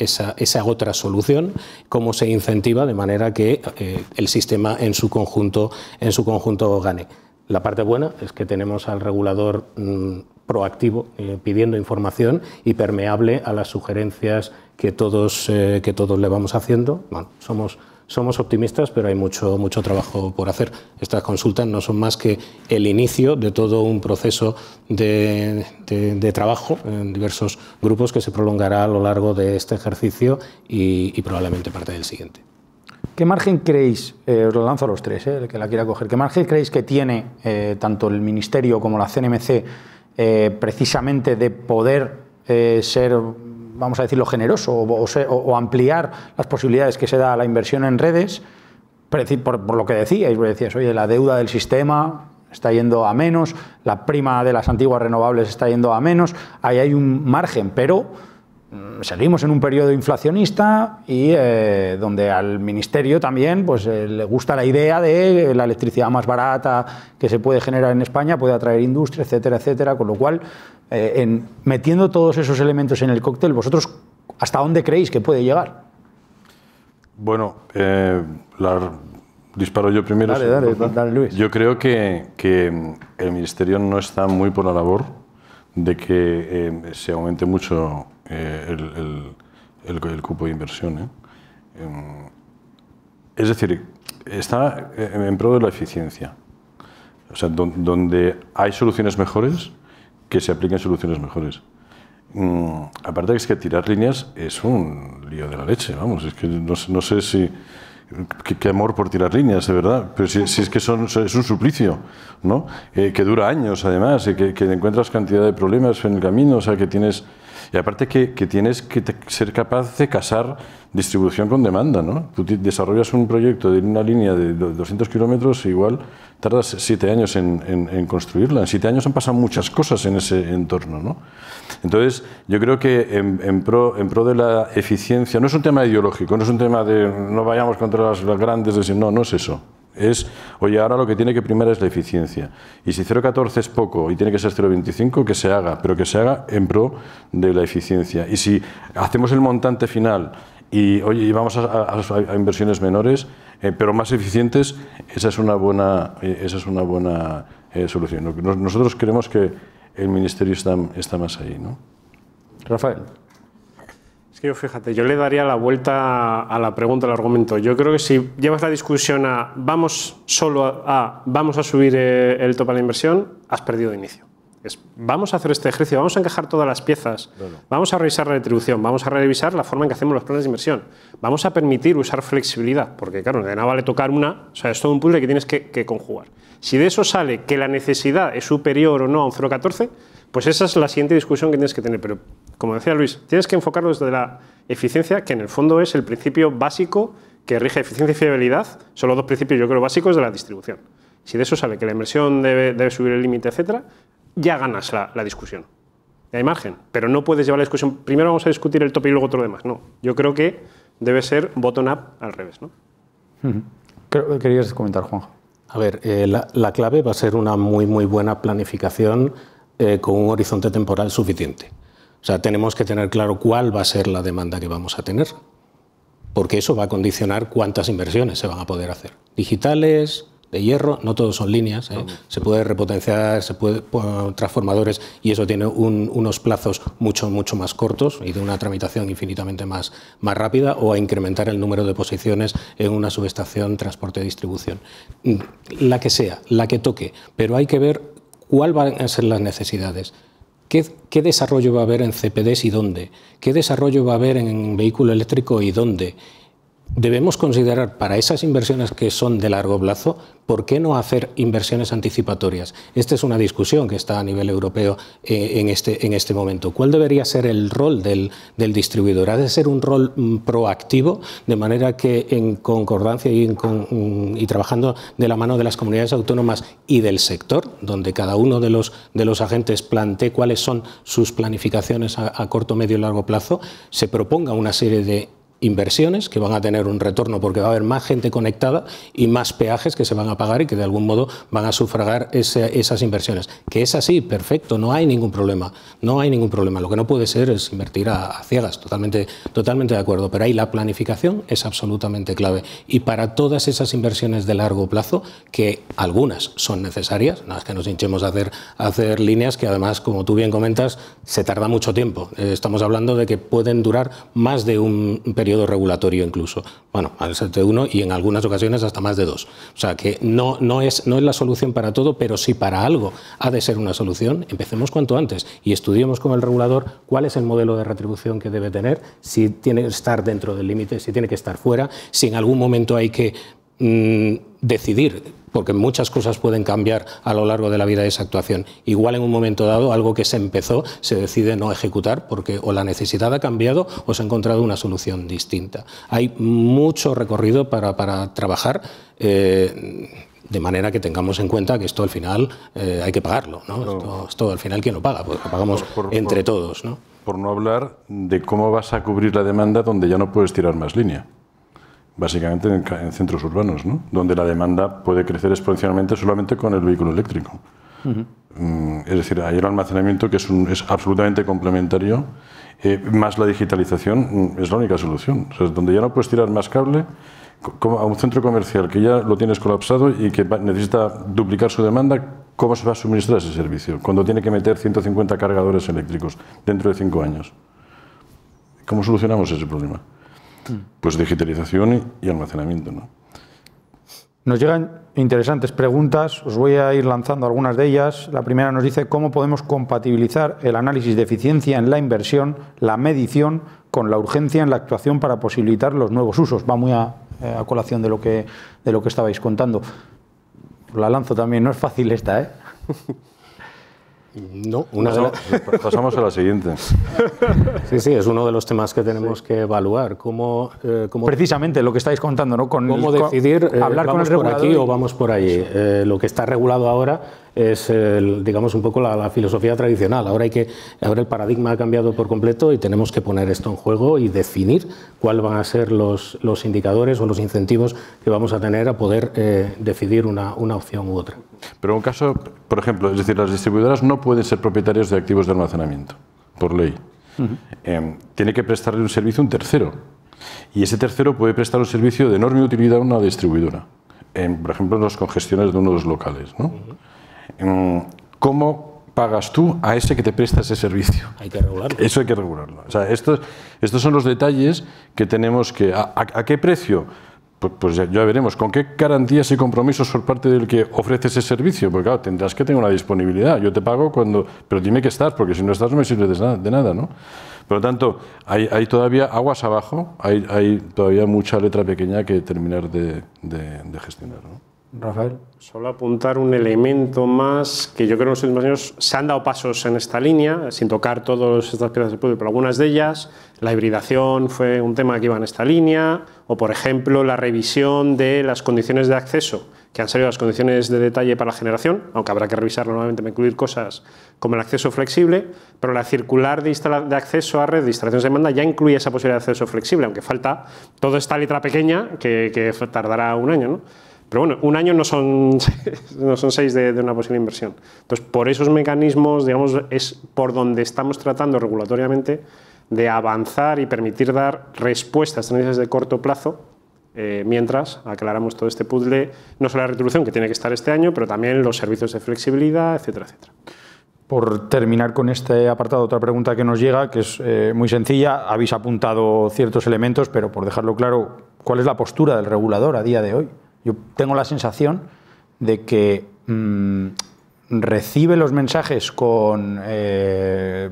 otra solución, cómo se incentiva de manera que eh, el sistema en su conjunto, en su conjunto gane. La parte buena es que tenemos al regulador mm, proactivo, eh, pidiendo información y permeable a las sugerencias que todos, eh, que todos le vamos haciendo. Bueno, somos, somos optimistas, pero hay mucho, mucho trabajo por hacer. Estas consultas no son más que el inicio de todo un proceso de, trabajo en diversos grupos que se prolongará a lo largo de este ejercicio y, probablemente parte del siguiente. ¿Qué margen creéis, eh, os lo lanzo a los tres, el que la quiera coger, qué margen creéis que tiene tanto el Ministerio como la CNMC eh, precisamente de poder eh, ser, vamos a decirlo, generoso o, ampliar las posibilidades que se da a la inversión en redes, por, lo que decía decías, oye, la deuda del sistema está yendo a menos, la prima de las antiguas renovables está yendo a menos, ahí hay un margen, pero Mm, salimos en un periodo inflacionista y eh, donde al ministerio también pues, eh, le gusta la idea de la electricidad más barata que se puede generar en España, puede atraer industria, etcétera, etcétera. Con lo cual, eh, metiendo todos esos elementos en el cóctel, ¿vosotros hasta dónde creéis que puede llegar? Bueno, disparo yo primero. Dale, Luis. Yo creo que, que el ministerio no está muy por la labor de que se aumente mucho eh, el, el, cupo de inversión. ¿eh? Em, es decir, está en pro de la eficiencia. O sea, donde hay soluciones mejores, que se apliquen soluciones mejores. Mm, aparte es que tirar líneas es un lío de la leche, vamos, es que no, sé si... Qué, amor por tirar líneas, de verdad. Pero si, es que es un suplicio, ¿no? Eh, que dura años, además, y que, que, encuentras cantidad de problemas en el camino, o sea, que tienes y aparte que, que tienes que ser capaz de casar distribución con demanda, ¿no? Tú desarrollas un proyecto de una línea de 200 kilómetros, igual tardas siete años en, construirla. En siete años han pasado muchas cosas en ese entorno, ¿no? Entonces, yo creo que en, pro, en pro de la eficiencia, no es un tema ideológico, no es un tema de no vayamos contra las, grandes, no, no es eso. Es, oye, ahora lo que tiene que primar es la eficiencia. Y si 0,14 es poco y tiene que ser 0,25, que se haga, pero que se haga en pro de la eficiencia. Y si hacemos el montante final y, oye, vamos a, inversiones menores, eh, pero más eficientes, esa es una buena, eh, esa es una buena eh, solución. Nosotros creemos que el Ministerio está, está más ahí. ¿no? Rafael. Yo fíjate, yo le daría la vuelta a la pregunta, al argumento. Yo creo que si llevas la discusión a vamos solo a, vamos a subir eh, el tope a la inversión, has perdido de inicio. Es, vamos a hacer este ejercicio, vamos a encajar todas las piezas, vamos a revisar la retribución, vamos a revisar la forma en que hacemos los planes de inversión, vamos a permitir usar flexibilidad, porque claro, de nada vale tocar una, o sea, es todo un puzzle que tienes que, conjugar. Si de eso sale que la necesidad es superior o no a un 0,14, pues esa es la siguiente discusión que tienes que tener, pero como decía Luis, tienes que enfocarlo desde la eficiencia, que en el fondo es el principio básico que rige eficiencia y fiabilidad. Son los dos principios, yo creo, básicos de la distribución. Si de eso sale que la inversión debe, subir el límite, etcétera, ya ganas la, discusión. hay margen, pero no puedes llevar la discusión. Primero vamos a discutir el tope y luego todo lo demás. No, yo creo que debe ser bottom-up al revés. Querías comentar, Juanjo. A ver, eh, la, clave va a ser una muy, muy buena planificación eh, con un horizonte temporal suficiente. O sea, tenemos que tener claro cuál va a ser la demanda que vamos a tener, porque eso va a condicionar cuántas inversiones se van a poder hacer. Digitales, de hierro, no todos son líneas, ¿eh? se puede repotenciar, se puede pues, transformadores y eso tiene unos plazos mucho, mucho más cortos y de una tramitación infinitamente más, más rápida o a incrementar el número de posiciones en una subestación, transporte, distribución. Mm, la que sea, la que toque, pero hay que ver cuáles van a ser las necesidades. ¿Qué, desarrollo va a haber en CPDs y dónde? ¿Qué desarrollo va a haber en vehículo eléctrico y dónde? debemos considerar para esas inversiones que son de largo plazo, ¿por qué no hacer inversiones anticipatorias? Esta es una discusión que está a nivel europeo eh, en este, en este momento. ¿Cuál debería ser el rol del, distribuidor? ¿Ha de ser un rol mm, proactivo, de manera que en concordancia mm, y, trabajando de la mano de las comunidades autónomas y del sector, donde cada uno de los, de los agentes plantee cuáles son sus planificaciones a corto, medio y largo plazo, se proponga una serie de inversiones que van a tener un retorno porque va a haber más gente conectada y más peajes que se van a pagar y que de algún modo van a sufragar esas inversiones. Que es así, perfecto, no hay ningún problema, no hay ningún problema. Lo que no puede ser es invertir a, ciegas, totalmente, totalmente de acuerdo, pero ahí la planificación es absolutamente clave. Y para todas esas inversiones de largo plazo, que algunas son necesarias, nada es que nos hinchemos a hacer, a hacer líneas que además, como tú bien comentas, se tarda mucho tiempo. Eh, estamos hablando de que pueden durar más de un periodo regulatorio incluso. Bueno, al de uno y en algunas ocasiones hasta más de dos. O sea que no, no, es, no es la solución para todo, pero si para algo ha de ser una solución, empecemos cuanto antes y estudiemos con el regulador cuál es el modelo de retribución que debe tener, si tiene que estar dentro del límite, si tiene que estar fuera, si en algún momento hay que mm, decidir porque muchas cosas pueden cambiar a lo largo de la vida de esa actuación. Igual en un momento dado algo que se empezó se decide no ejecutar porque o la necesidad ha cambiado o se ha encontrado una solución distinta. Hay mucho recorrido para, trabajar. Eh, de manera que tengamos en cuenta que esto al final eh, hay que pagarlo. ¿no? esto, al final quién lo paga, pues pagamos entre todos. ¿no? Por no hablar de cómo vas a cubrir la demanda donde ya no puedes tirar más línea básicamente en, centros urbanos, ¿no? donde la demanda puede crecer exponencialmente solamente con el vehículo eléctrico. Mm, es decir, hay el almacenamiento que es, absolutamente complementario, eh, más la digitalización mm, es la única solución. O sea, donde ya no puedes tirar más cable a un centro comercial que ya lo tienes colapsado y que necesita duplicar su demanda, ¿cómo se va a suministrar ese servicio? Cuando tiene que meter 150 cargadores eléctricos dentro de cinco años. ¿Cómo solucionamos ese problema? Pues digitalización y, almacenamiento. ¿no? Nos llegan interesantes preguntas, os voy a ir lanzando algunas de ellas. La primera nos dice cómo podemos compatibilizar el análisis de eficiencia en la inversión, la medición, con la urgencia en la actuación para posibilitar los nuevos usos. Va muy a, eh, colación de lo, que, de lo que estabais contando. La lanzo también, no es fácil esta, ¿eh? No, una pasamos, pasamos a la siguiente. Sí, sí, es uno de los temas que tenemos que evaluar. Eh, Precisamente lo que estáis contando, ¿no? Con ¿Cómo decidir eh, hablar con el regulador por aquí o vamos por allí? Eh, lo que está regulado ahora es, digamos, un poco la, filosofía tradicional. Ahora, hay que, ahora el paradigma ha cambiado por completo y tenemos que poner esto en juego y definir cuáles van a ser los, indicadores o los incentivos que vamos a tener a poder eh, decidir una, opción u otra. Pero en un caso, por ejemplo, es decir, las distribuidoras no pueden ser propietarias de activos de almacenamiento, por ley. Em, tiene que prestarle un servicio un tercero. Y ese tercero puede prestar un servicio de enorme utilidad a una distribuidora. Em, por ejemplo, en las congestiones de unos locales. ¿no? ¿Cómo pagas tú a ese que te presta ese servicio? Hay que regularlo. Eso hay que regularlo. O sea, estos, son los detalles que tenemos que... ¿A, qué precio? Pues, ya, veremos. ¿Con qué garantías y compromisos por parte del que ofrece ese servicio? Porque claro, tendrás que tener una disponibilidad. Yo te pago cuando... Pero dime que estás, porque si no estás no me sirve de nada, de nada ¿no? Por lo tanto, hay, todavía aguas abajo, hay, todavía mucha letra pequeña que terminar de, de gestionar. ¿no? Rafael. Solo apuntar un elemento más que yo creo que en los últimos años se han dado pasos en esta línea, sin tocar todas estas piezas del puzzle, pero algunas de ellas. La hibridación fue un tema que iba en esta línea, o por ejemplo la revisión de las condiciones de acceso, que han salido las condiciones de detalle para la generación, aunque habrá que revisarlo nuevamente para incluir cosas como el acceso flexible, pero la circular de, acceso a red de instalaciones de demanda ya incluye esa posibilidad de acceso flexible, aunque falta toda esta letra pequeña que, que tardará un año. ¿no? Pero bueno, un año no son, no son seis de, una posible inversión. Entonces, por esos mecanismos, digamos, es por donde estamos tratando regulatoriamente de avanzar y permitir dar respuestas a tendencias de corto plazo, eh, mientras aclaramos todo este puzzle, no solo la retribución que tiene que estar este año, pero también los servicios de flexibilidad, etcétera, etcétera. Por terminar con este apartado, otra pregunta que nos llega, que es eh, muy sencilla, habéis apuntado ciertos elementos, pero por dejarlo claro, ¿cuál es la postura del regulador a día de hoy? Yo tengo la sensación de que mm, recibe los mensajes con. Eh,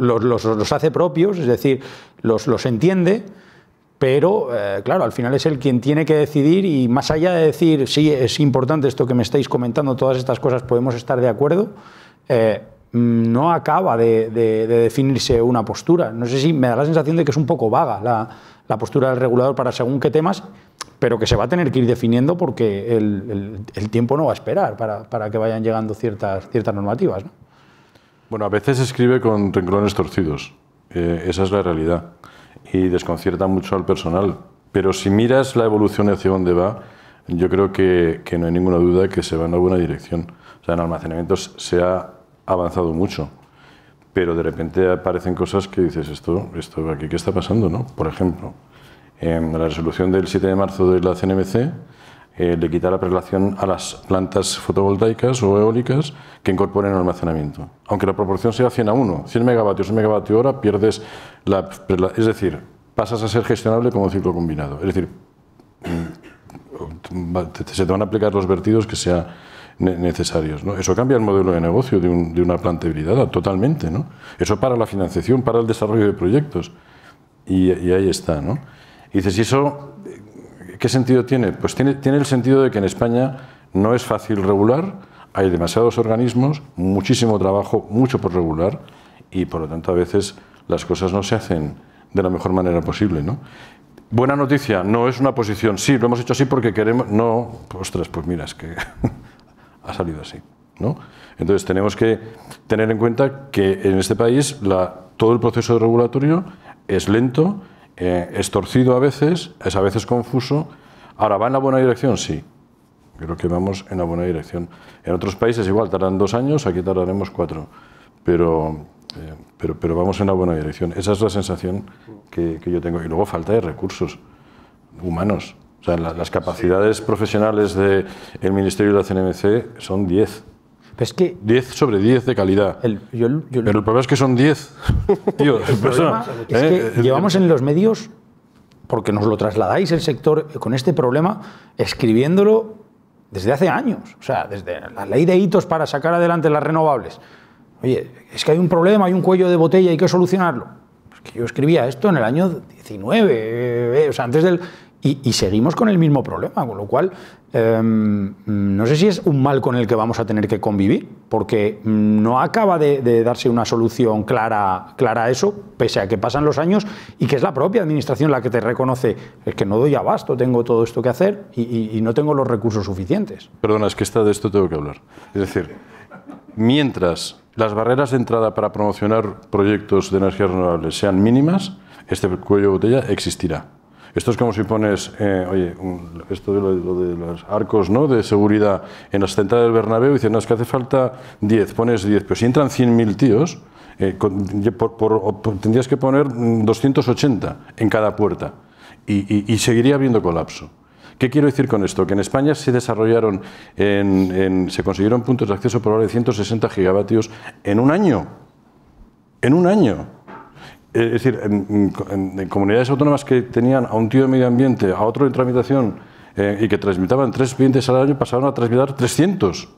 los, hace propios, es decir, los, entiende, pero eh, claro, al final es él quien tiene que decidir y más allá de decir, sí, es importante esto que me estáis comentando, todas estas cosas podemos estar de acuerdo, eh, no acaba de, de, definirse una postura. No sé si me da la sensación de que es un poco vaga la, la postura del regulador para según qué temas, pero que se va a tener que ir definiendo porque el, tiempo no va a esperar para, que vayan llegando ciertas, ciertas normativas. Bueno, a veces se escribe con renglones torcidos, eh, esa es la realidad, y desconcierta mucho al personal, pero si miras la evolución hacia dónde va, yo creo que, no hay ninguna duda de que se va en una buena dirección. O sea, en almacenamientos se ha avanzado mucho pero de repente aparecen cosas que dices, esto, esto aquí, ¿qué está pasando? ¿no? Por ejemplo, en la resolución del 7 de marzo de la CNMC eh, le quita la prelación a las plantas fotovoltaicas o eólicas que incorporen almacenamiento. Aunque la proporción sea 100 a 1, 100 megavatios, 1 megavatio hora, pierdes la... Es decir, pasas a ser gestionable como ciclo combinado. Es decir, mm, se te van a aplicar los vertidos que sea necesarios. ¿no? Eso cambia el modelo de negocio de, de una plantabilidad totalmente. ¿no? Eso para la financiación, para el desarrollo de proyectos. Y, ahí está. ¿no? Y dices, ¿y eso eh, qué sentido tiene? Pues tiene, tiene el sentido de que en España no es fácil regular, hay demasiados organismos, muchísimo trabajo, mucho por regular y por lo tanto a veces las cosas no se hacen de la mejor manera posible. ¿no? Buena noticia, no es una posición, sí, lo hemos hecho así porque queremos, no, ostras, pues mira, es que ha salido así. ¿no? Entonces tenemos que tener en cuenta que en este país la, todo el proceso regulatorio es lento, eh, es torcido a veces, es a veces confuso. Ahora, ¿va en la buena dirección? Sí. Creo que vamos en la buena dirección. En otros países igual tardan dos años, aquí tardaremos cuatro. Pero, eh, pero, pero vamos en la buena dirección. Esa es la sensación que yo tengo. Y luego falta de recursos humanos. O sea, las capacidades profesionales del Ministerio de la CNMC son 10. Pero es que 10 sobre 10 de calidad. El, Pero el problema es que son 10. el es que ¿eh? llevamos en los medios, porque nos lo trasladáis el sector con este problema, escribiéndolo desde hace años. O sea, desde la ley de hitos para sacar adelante las renovables. Oye, es que hay un problema, hay un cuello de botella, hay que solucionarlo. Es que yo escribía esto en el año 19, eh, o sea, antes del, y, seguimos con el mismo problema, con lo cual em, no sé si es un mal con el que vamos a tener que convivir, porque mm, no acaba de, darse una solución clara, clara a eso, pese a que pasan los años y que es la propia administración la que te reconoce, es que no doy abasto, tengo todo esto que hacer y, no tengo los recursos suficientes. Perdona, es que está de esto tengo que hablar. Es decir, mientras las barreras de entrada para promocionar proyectos de energías renovables sean mínimas, este cuello de botella existirá. Esto es como si pones, eh, oye, esto de los arcos ¿no? de seguridad en las centrales del Bernabéu, y dices, no, es que hace falta 10, pones 10, pero si entran 100.000 tíos, eh, tendrías que poner 280 en cada puerta y, seguiría habiendo colapso. ¿Qué quiero decir con esto? Que en España se desarrollaron, en, se consiguieron puntos de acceso por hora de 160 gigavatios en un año. En un año es decir, en, comunidades autónomas que tenían a un tío de medio ambiente, a otro de tramitación, eh, y que transmitaban tres clientes al año, pasaron a transmitir 300.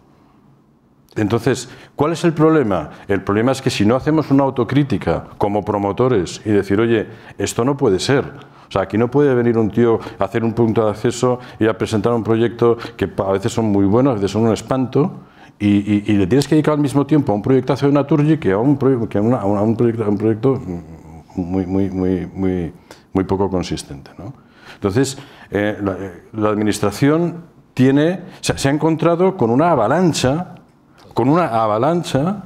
Entonces, ¿cuál es el problema? El problema es que si no hacemos una autocrítica como promotores y decir, oye, esto no puede ser. O sea, aquí no puede venir un tío a hacer un punto de acceso y a presentar un proyecto que a veces son muy buenos, a veces son un espanto, y, le tienes que dedicar al mismo tiempo a un proyectazo de Naturgy que a un, que un proyecto, a un proyecto mm, muy, muy, muy, muy, muy poco consistente. Entonces, eh, eh, la, administración tiene, se, ha encontrado con una avalancha, con una avalancha,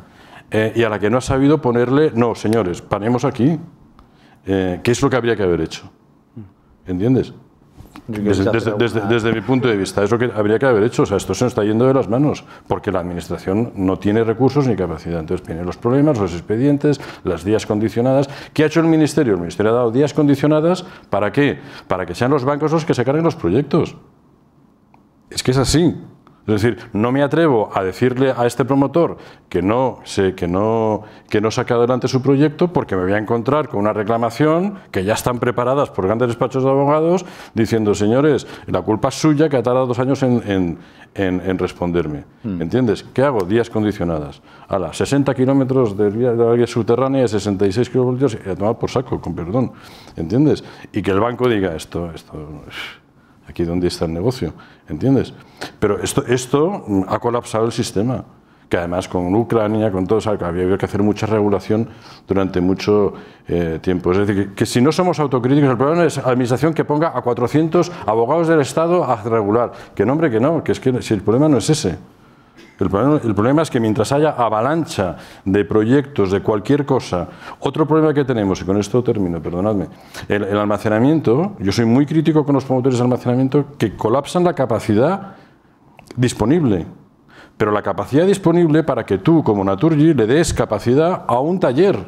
eh, y a la que no ha sabido ponerle, no, señores, paremos aquí, ¿qué es lo que habría que haber hecho? Mm. ¿Entiendes? Desde, mi punto de vista, es lo que habría que haber hecho. O sea, esto se nos está yendo de las manos, porque la Administración no tiene recursos ni capacidad. Entonces tiene los problemas, los expedientes, las días condicionadas. ¿Qué ha hecho el Ministerio? El Ministerio ha dado días condicionadas, ¿para qué? Para que sean los bancos los que se carguen los proyectos. Es que es así. Es decir, no me atrevo a decirle a este promotor que no, sé que no, que no saque adelante su proyecto porque me voy a encontrar con una reclamación que ya están preparadas por grandes despachos de abogados diciendo, señores, la culpa es suya que ha tardado dos años en, responderme. Hmm. ¿Entiendes? ¿Qué hago? Días condicionadas. A las 60 kilómetros de vía subterránea, 66 kilovoltios, y a por saco, con perdón. ¿Entiendes? Y que el banco diga esto, esto, aquí donde está el negocio. ¿Entiendes? Pero esto, esto mm, ha colapsado el sistema, que además con Ucrania, con todo, eso, había que hacer mucha regulación durante mucho eh, tiempo. Es decir, que, si no somos autocríticos, el problema es la administración que ponga a 400 abogados del Estado a regular. Que no, hombre, que no, que es que si el problema no es ese. El problema, es que mientras haya avalancha de proyectos, de cualquier cosa, otro problema que tenemos, y con esto termino, perdonadme, el, almacenamiento, yo soy muy crítico con los promotores de almacenamiento que colapsan la capacidad disponible pero la capacidad disponible para que tú, como Naturgy, le des capacidad a un taller.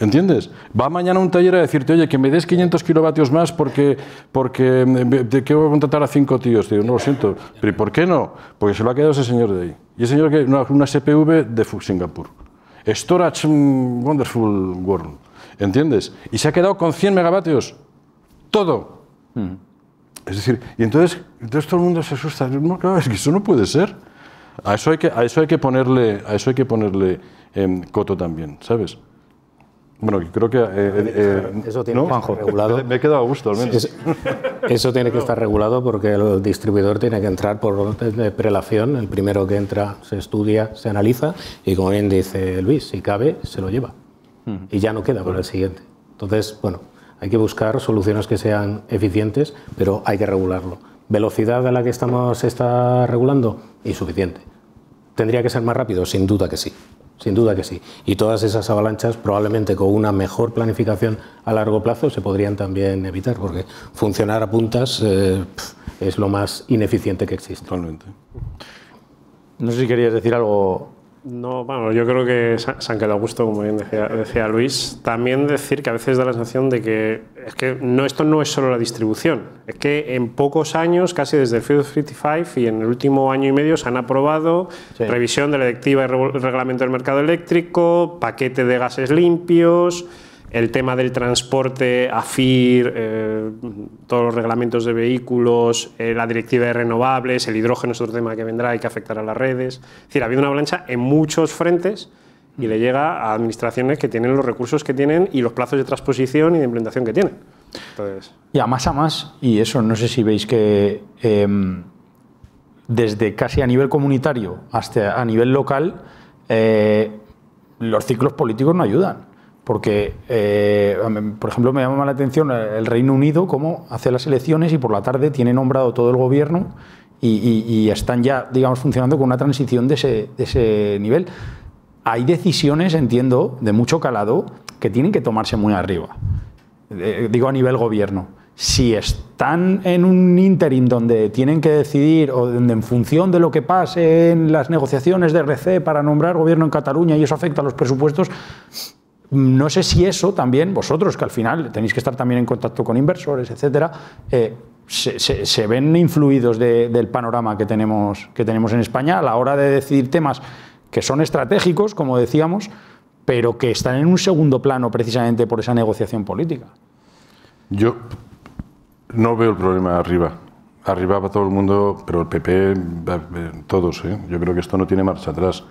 ¿Entiendes? Va mañana un taller a decirte, oye, que me des 500 kilovatios más porque, porque mm, voy a contratar a cinco tíos. Digo, no lo siento. ¿Pero por qué no? Porque se lo ha quedado ese señor de ahí. Y ese señor que una, SPV de Singapur. Storage mm, Wonderful World. ¿Entiendes? Y se ha quedado con 100 megavatios. Todo. Es decir, y entonces, todo el mundo se asusta. No, claro, es que eso no puede ser. A eso hay que, a eso hay que ponerle, a eso hay que ponerle em, coto también, ¿sabes? Bueno, creo que... Eh, eh, eso tiene que eh, estar regulado. Me he quedado a gusto, al menos. Eso, tiene que estar regulado porque el distribuidor tiene que entrar por prelación. El primero que entra se estudia, se analiza y, como bien dice Luis, si cabe, se lo lleva. Y ya no queda para el siguiente. Entonces, bueno, hay que buscar soluciones que sean eficientes, pero hay que regularlo. ¿Velocidad a la que estamos se está regulando? Insuficiente. ¿Tendría que ser más rápido? Sin duda que sí sin duda que sí. Y todas esas avalanchas probablemente con una mejor planificación a largo plazo se podrían también evitar, porque funcionar a puntas eh, es lo más ineficiente que existe. Totalmente. No sé si querías decir algo, no, bueno, yo creo que se han quedado gusto, como bien decía, Luis. También decir que a veces da la sensación de que es que no, esto no es solo la distribución, es que en pocos años, casi desde el Field 55 y en el último año y medio, se han aprobado revisión de la directiva y reglamento del mercado eléctrico, paquete de gases limpios el tema del transporte, AFIR, eh, todos los reglamentos de vehículos, eh, la directiva de renovables, el hidrógeno es otro tema que vendrá y que afectará a las redes. Es decir, ha habido una avalancha en muchos frentes y le llega a administraciones que tienen los recursos que tienen y los plazos de transposición y de implementación que tienen. Entonces... Y a más a más, y eso no sé si veis que em, desde casi a nivel comunitario hasta a nivel local, eh, los ciclos políticos no ayudan porque, eh, por ejemplo, me llama la atención el Reino Unido, cómo hace las elecciones y por la tarde tiene nombrado todo el gobierno y, están ya, digamos, funcionando con una transición de ese, nivel. Hay decisiones, entiendo, de mucho calado que tienen que tomarse muy arriba, eh, digo a nivel gobierno. Si están en un interim donde tienen que decidir o donde en función de lo que pase en las negociaciones de RC para nombrar gobierno en Cataluña y eso afecta a los presupuestos, no sé si eso también, vosotros que al final tenéis que estar también en contacto con inversores, etcétera, eh, se, ven influidos del panorama que tenemos, en España a la hora de decidir temas que son estratégicos, como decíamos, pero que están en un segundo plano precisamente por esa negociación política. Yo no veo el problema arriba. Arriba va todo el mundo, pero el PP, eh, todos. ¿eh? Yo creo que esto no tiene marcha atrás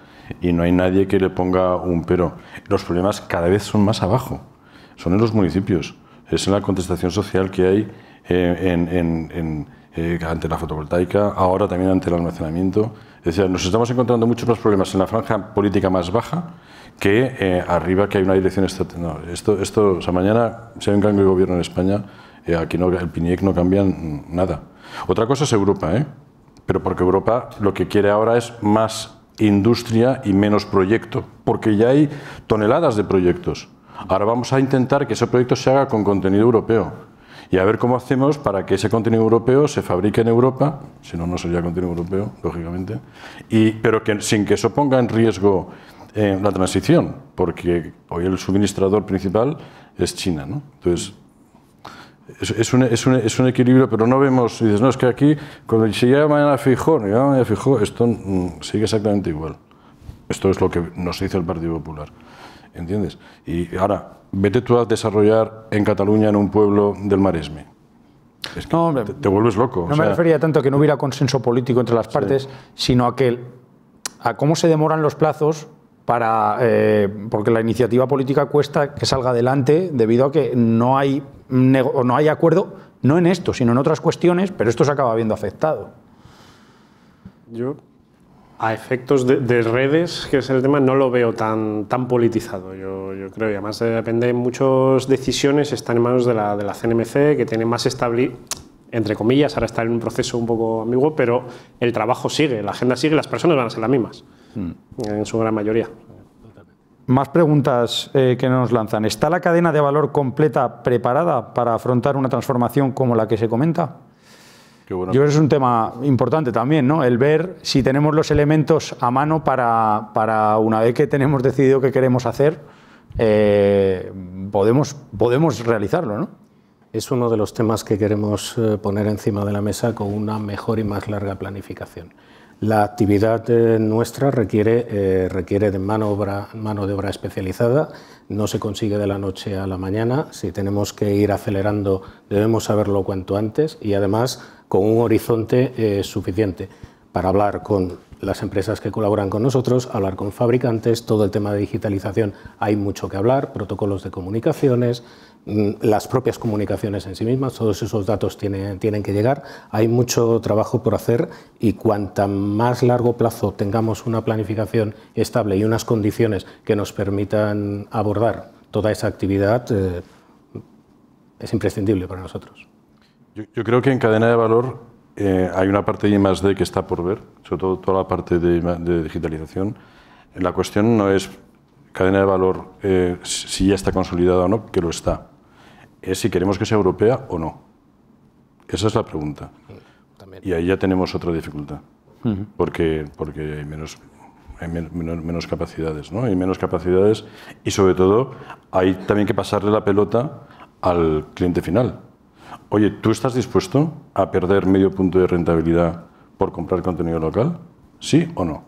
y no hay nadie que le ponga un pero. Los problemas cada vez son más abajo, son en los municipios, es en la contestación social que hay eh, en, eh, ante la fotovoltaica, ahora también ante el almacenamiento. Es decir, nos estamos encontrando muchos más problemas en la franja política más baja que eh, arriba que hay una dirección estatal. esto, esto, o sea, mañana si hay un cambio de gobierno en España, aquí no, el PINIEC no cambian nada. Otra cosa es Europa, ¿eh? pero porque Europa lo que quiere ahora es más industria y menos proyecto, porque ya hay toneladas de proyectos. Ahora vamos a intentar que ese proyecto se haga con contenido europeo y a ver cómo hacemos para que ese contenido europeo se fabrique en Europa, si no, no sería contenido europeo, lógicamente, y, pero que, sin que eso ponga en riesgo eh, la transición, porque hoy el suministrador principal es China. ¿no? Entonces, es, un, es, un, es, un, equilibrio, pero no vemos, dices, no, es que aquí, cuando se llama mañana fijó, mañana esto mm, sigue exactamente igual. Esto es lo que nos dice el Partido Popular. ¿Entiendes? Y ahora, vete tú a desarrollar en Cataluña, en un pueblo del Maresme. no, te, vuelves loco. No me refería tanto a que no hubiera consenso político entre las partes, sino a que a cómo se demoran los plazos para eh, porque la iniciativa política cuesta que salga adelante debido a que no hay no hay acuerdo, no en esto, sino en otras cuestiones, pero esto se acaba viendo afectado. Yo, a efectos de, redes, que es el tema, no lo veo tan, tan politizado, yo, creo, y además eh, depende, de muchas decisiones están en manos de la, de la CNMC, que tiene más estable, entre comillas, ahora está en un proceso un poco ambiguo, pero el trabajo sigue, la agenda sigue, las personas van a ser las mismas, mm. en su gran mayoría. Más preguntas eh, que nos lanzan. ¿Está la cadena de valor completa preparada para afrontar una transformación como la que se comenta? Yo creo que es un tema importante también, ¿no? El ver si tenemos los elementos a mano para, para una vez que tenemos decidido qué queremos hacer, eh, podemos, podemos realizarlo, ¿no? Es uno de los temas que queremos eh, poner encima de la mesa con una mejor y más larga planificación. La actividad eh, nuestra requiere, eh, requiere de mano, mano de obra especializada, no se consigue de la noche a la mañana, si tenemos que ir acelerando debemos saberlo cuanto antes y además con un horizonte eh, suficiente para hablar con las empresas que colaboran con nosotros, hablar con fabricantes, todo el tema de digitalización, hay mucho que hablar, protocolos de comunicaciones, mm, las propias comunicaciones en sí mismas, todos esos datos tienen, tienen que llegar, hay mucho trabajo por hacer y cuanta más largo plazo tengamos una planificación estable y unas condiciones que nos permitan abordar toda esa actividad, eh, es imprescindible para nosotros. yo creo que en cadena de valor eh, hay una parte de I+.D. que está por ver, sobre todo toda la parte de, digitalización. La cuestión no es cadena de valor eh, si ya está consolidada o no, que lo está. Es si queremos que sea europea o no. Esa es la pregunta. Y ahí ya tenemos otra dificultad, porque, porque hay menos, menos, capacidades, ¿no? Hay menos capacidades y sobre todo hay también que pasarle la pelota al cliente final oye, ¿tú estás dispuesto a perder medio punto de rentabilidad por comprar contenido local? ¿Sí o no?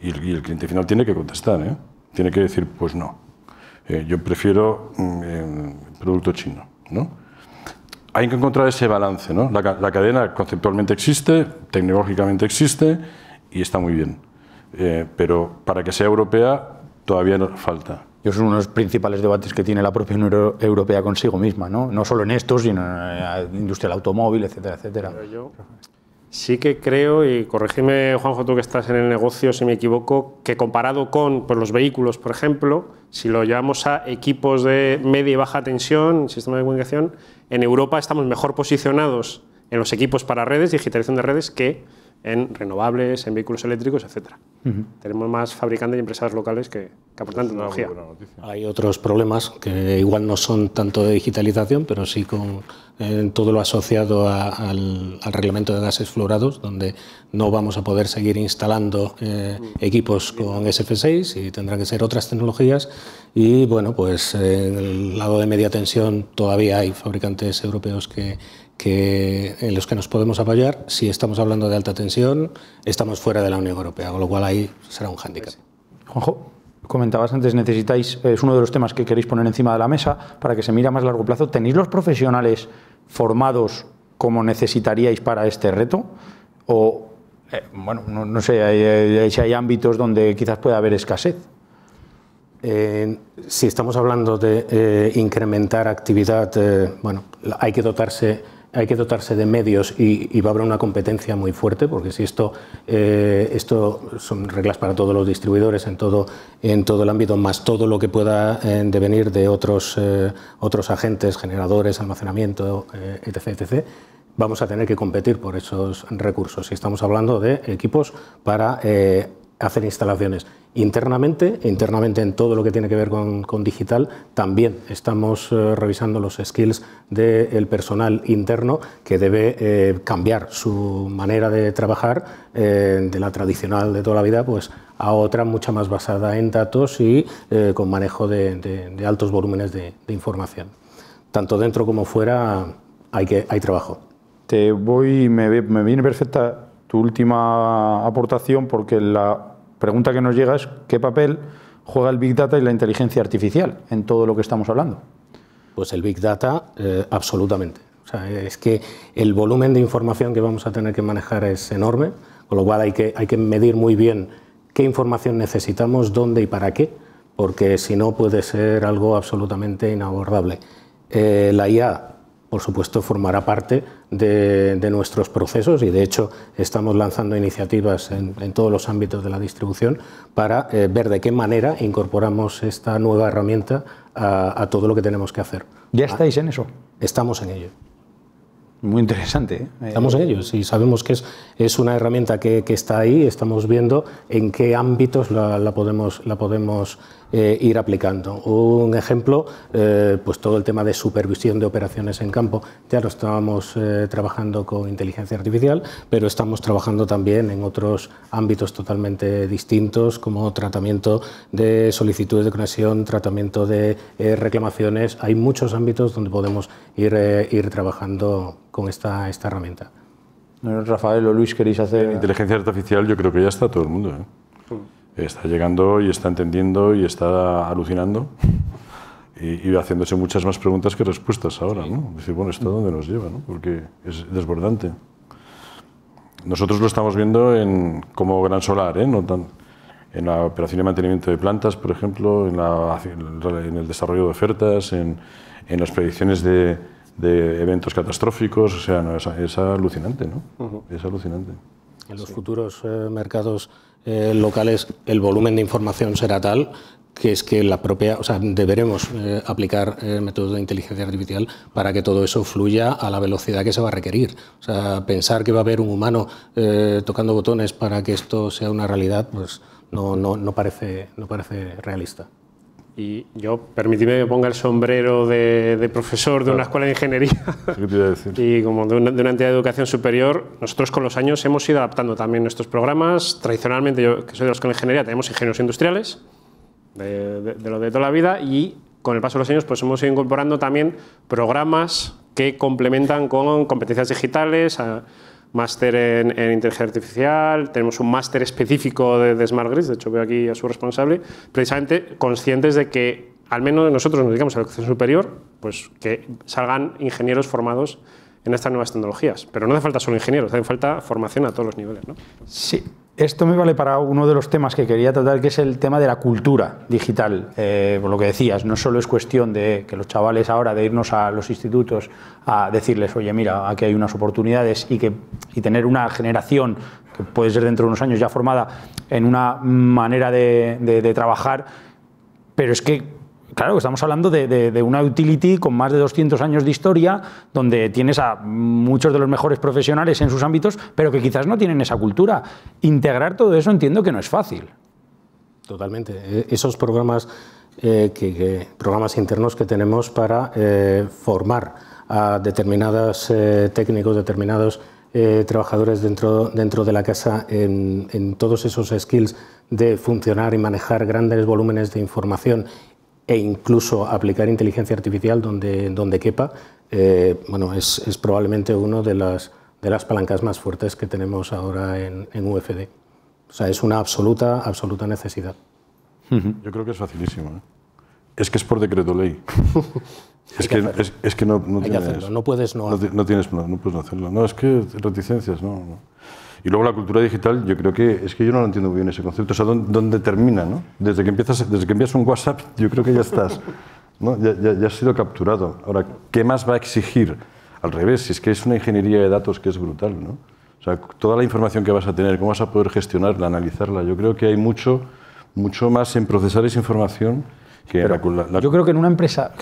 Y el, cliente final tiene que contestar, ¿eh? tiene que decir, pues no. Eh, yo prefiero mm, eh, producto chino. ¿no? Hay que encontrar ese balance. La, cadena conceptualmente existe, tecnológicamente existe y está muy bien. pero para que sea europea todavía falta. Yo son uno de los principales debates que tiene la propia Unión Europea consigo misma, ¿no? No solo en esto, sino en la eh, industria del automóvil, etcétera, etcétera. sí que creo, y corregime, Juanjo, tú que estás en el negocio, si me equivoco, que comparado con pues, los vehículos, por ejemplo, si lo llevamos a equipos de media y baja tensión, sistemas de comunicación, en Europa estamos mejor posicionados en los equipos para redes, digitalización de redes, que en renovables, en vehículos eléctricos, etc. Tenemos más fabricantes y empresas locales que, aportan tecnología. Hay otros problemas que igual no son tanto de digitalización, pero sí con todo lo asociado al, reglamento de gases florados, donde no vamos a poder seguir instalando eh, equipos con SF6 y tendrán que ser otras tecnologías. Y bueno, pues eh, en el lado de media tensión todavía hay fabricantes europeos que, que, en los que nos podemos apoyar si estamos hablando de alta tensión, estamos fuera de la Unión Europea, con lo cual ahí será un hándicap. Pues Juanjo, comentabas antes, necesitáis, es uno de los temas que queréis poner encima de la mesa para que se mire a más largo plazo. ¿Tenéis los profesionales formados como necesitaríais para este reto? ¿O, eh, bueno, no, sé si hay ámbitos donde quizás pueda haber escasez? Eh, si estamos hablando de eh, incrementar actividad, bueno, hay que dotarse hay que dotarse de medios y, va a haber una competencia muy fuerte, porque si esto, eh, esto son reglas para todos los distribuidores en todo, en todo el ámbito, más todo lo que pueda eh, devenir de otros, eh, otros agentes, generadores, almacenamiento, etc, etc, vamos a tener que competir por esos recursos. Y estamos hablando de equipos para hacer instalaciones Internamente, internamente en todo lo que tiene que ver con, digital, también estamos eh, revisando los skills del personal interno que debe eh, cambiar su manera de trabajar eh, de la tradicional de toda la vida pues, a otra mucha más basada en datos y con manejo de, altos volúmenes de, información. Tanto dentro como fuera hay, que, hay trabajo. Te voy, me, me viene perfecta tu última aportación porque la pregunta que nos llega es qué papel juega el Big Data y la inteligencia artificial en todo lo que estamos hablando. Pues el Big Data, eh, absolutamente. es que el volumen de información que vamos a tener que manejar es enorme, con lo cual hay que, hay que medir muy bien qué información necesitamos, dónde y para qué, porque si no puede ser algo absolutamente inabordable. Eh, la IA por supuesto, formará parte de, nuestros procesos y, de hecho, estamos lanzando iniciativas en, todos los ámbitos de la distribución para eh, ver de qué manera incorporamos esta nueva herramienta a, todo lo que tenemos que hacer. ¿Ya estáis en eso? Estamos en ello. Muy interesante. ¿eh? Estamos en ello, y sabemos que es, una herramienta que, está ahí, estamos viendo en qué ámbitos la, la podemos, la podemos eh, ir aplicando. Un ejemplo, eh, pues todo el tema de supervisión de operaciones en campo. Ya lo estábamos eh, trabajando con inteligencia artificial, pero estamos trabajando también en otros ámbitos totalmente distintos, como tratamiento de solicitudes de conexión, tratamiento de reclamaciones. Hay muchos ámbitos donde podemos ir, ir trabajando con esta, esta herramienta. Rafael o Luis, ¿queréis hacer...? inteligencia artificial yo creo que ya está todo el mundo está llegando y está entendiendo y está alucinando y, haciéndose muchas más preguntas que respuestas ahora. ¿no? Decir, bueno, ¿esto dónde nos lleva? Porque es desbordante. Nosotros lo estamos viendo en, como gran solar, ¿eh? no tan, en la operación y mantenimiento de plantas, por ejemplo, en, el desarrollo de ofertas, en, en las predicciones de, eventos catastróficos. O sea, es, alucinante, ¿no? Es alucinante. En los futuros eh, mercados eh, locales el volumen de información será tal que es que la propia, o sea, deberemos eh, aplicar eh, métodos de inteligencia artificial para que todo eso fluya a la velocidad que se va a requerir. O sea, pensar que va a haber un humano tocando botones para que esto sea una realidad, pues no, parece, no parece realista. Y yo, permitidme que ponga el sombrero de, profesor de una escuela de ingeniería y como de una, entidad de educación superior, nosotros con los años hemos ido adaptando también nuestros programas. Tradicionalmente, yo que soy de la escuela de ingeniería, tenemos ingenieros industriales, de, lo de toda la vida, y con el paso de los años pues hemos ido incorporando también programas que complementan con competencias digitales, máster en, inteligencia artificial, tenemos un máster específico de, de, Smart de hecho veo aquí a su responsable, precisamente conscientes de que al menos nosotros nos dedicamos a la educación superior, pues que salgan ingenieros formados en estas nuevas tecnologías. Pero no hace falta solo ingenieros, hace falta formación a todos los niveles. ¿no? Sí, esto me vale para uno de los temas que quería tratar, que es el tema de la cultura digital. Eh, por lo que decías, no solo es cuestión de que los chavales ahora de irnos a los institutos a decirles, oye, mira, aquí hay unas oportunidades y, que, tener una generación que puede ser dentro de unos años ya formada en una manera de trabajar, pero es que Claro, estamos hablando de, una utility con más de 200 años de historia, donde tienes a muchos de los mejores profesionales en sus ámbitos, pero que quizás no tienen esa cultura. Integrar todo eso entiendo que no es fácil. Totalmente. E, esos programas, eh, programas internos que tenemos para eh, formar a determinados eh, técnicos, determinados trabajadores dentro, dentro de la casa en todos esos skills de funcionar y manejar grandes volúmenes de información e incluso aplicar inteligencia artificial donde, donde quepa, eh, bueno, es, probablemente una de las, de las palancas más fuertes que tenemos ahora en, UFD. O sea, es una absoluta, absoluta necesidad. Yo creo que es facilísimo. ¿eh? Es que es por decreto ley. es, que, no, No puedes no, no, tienes, no, puedes hacerlo. No, es que reticencias, no. Y luego la cultura digital, yo creo que es que yo no lo entiendo muy bien ese concepto. O sea, ¿dónde, termina? ¿no? Desde, que empiezas, desde que envías un WhatsApp, yo creo que ya estás. ¿no? Ya, ya has sido capturado. Ahora, ¿qué más va a exigir? Al revés, si es que es una ingeniería de datos que es brutal. ¿no? O sea, toda la información que vas a tener, cómo vas a poder gestionarla, analizarla. Yo creo que hay mucho, mucho más en procesar esa información yo creo que en una empresa,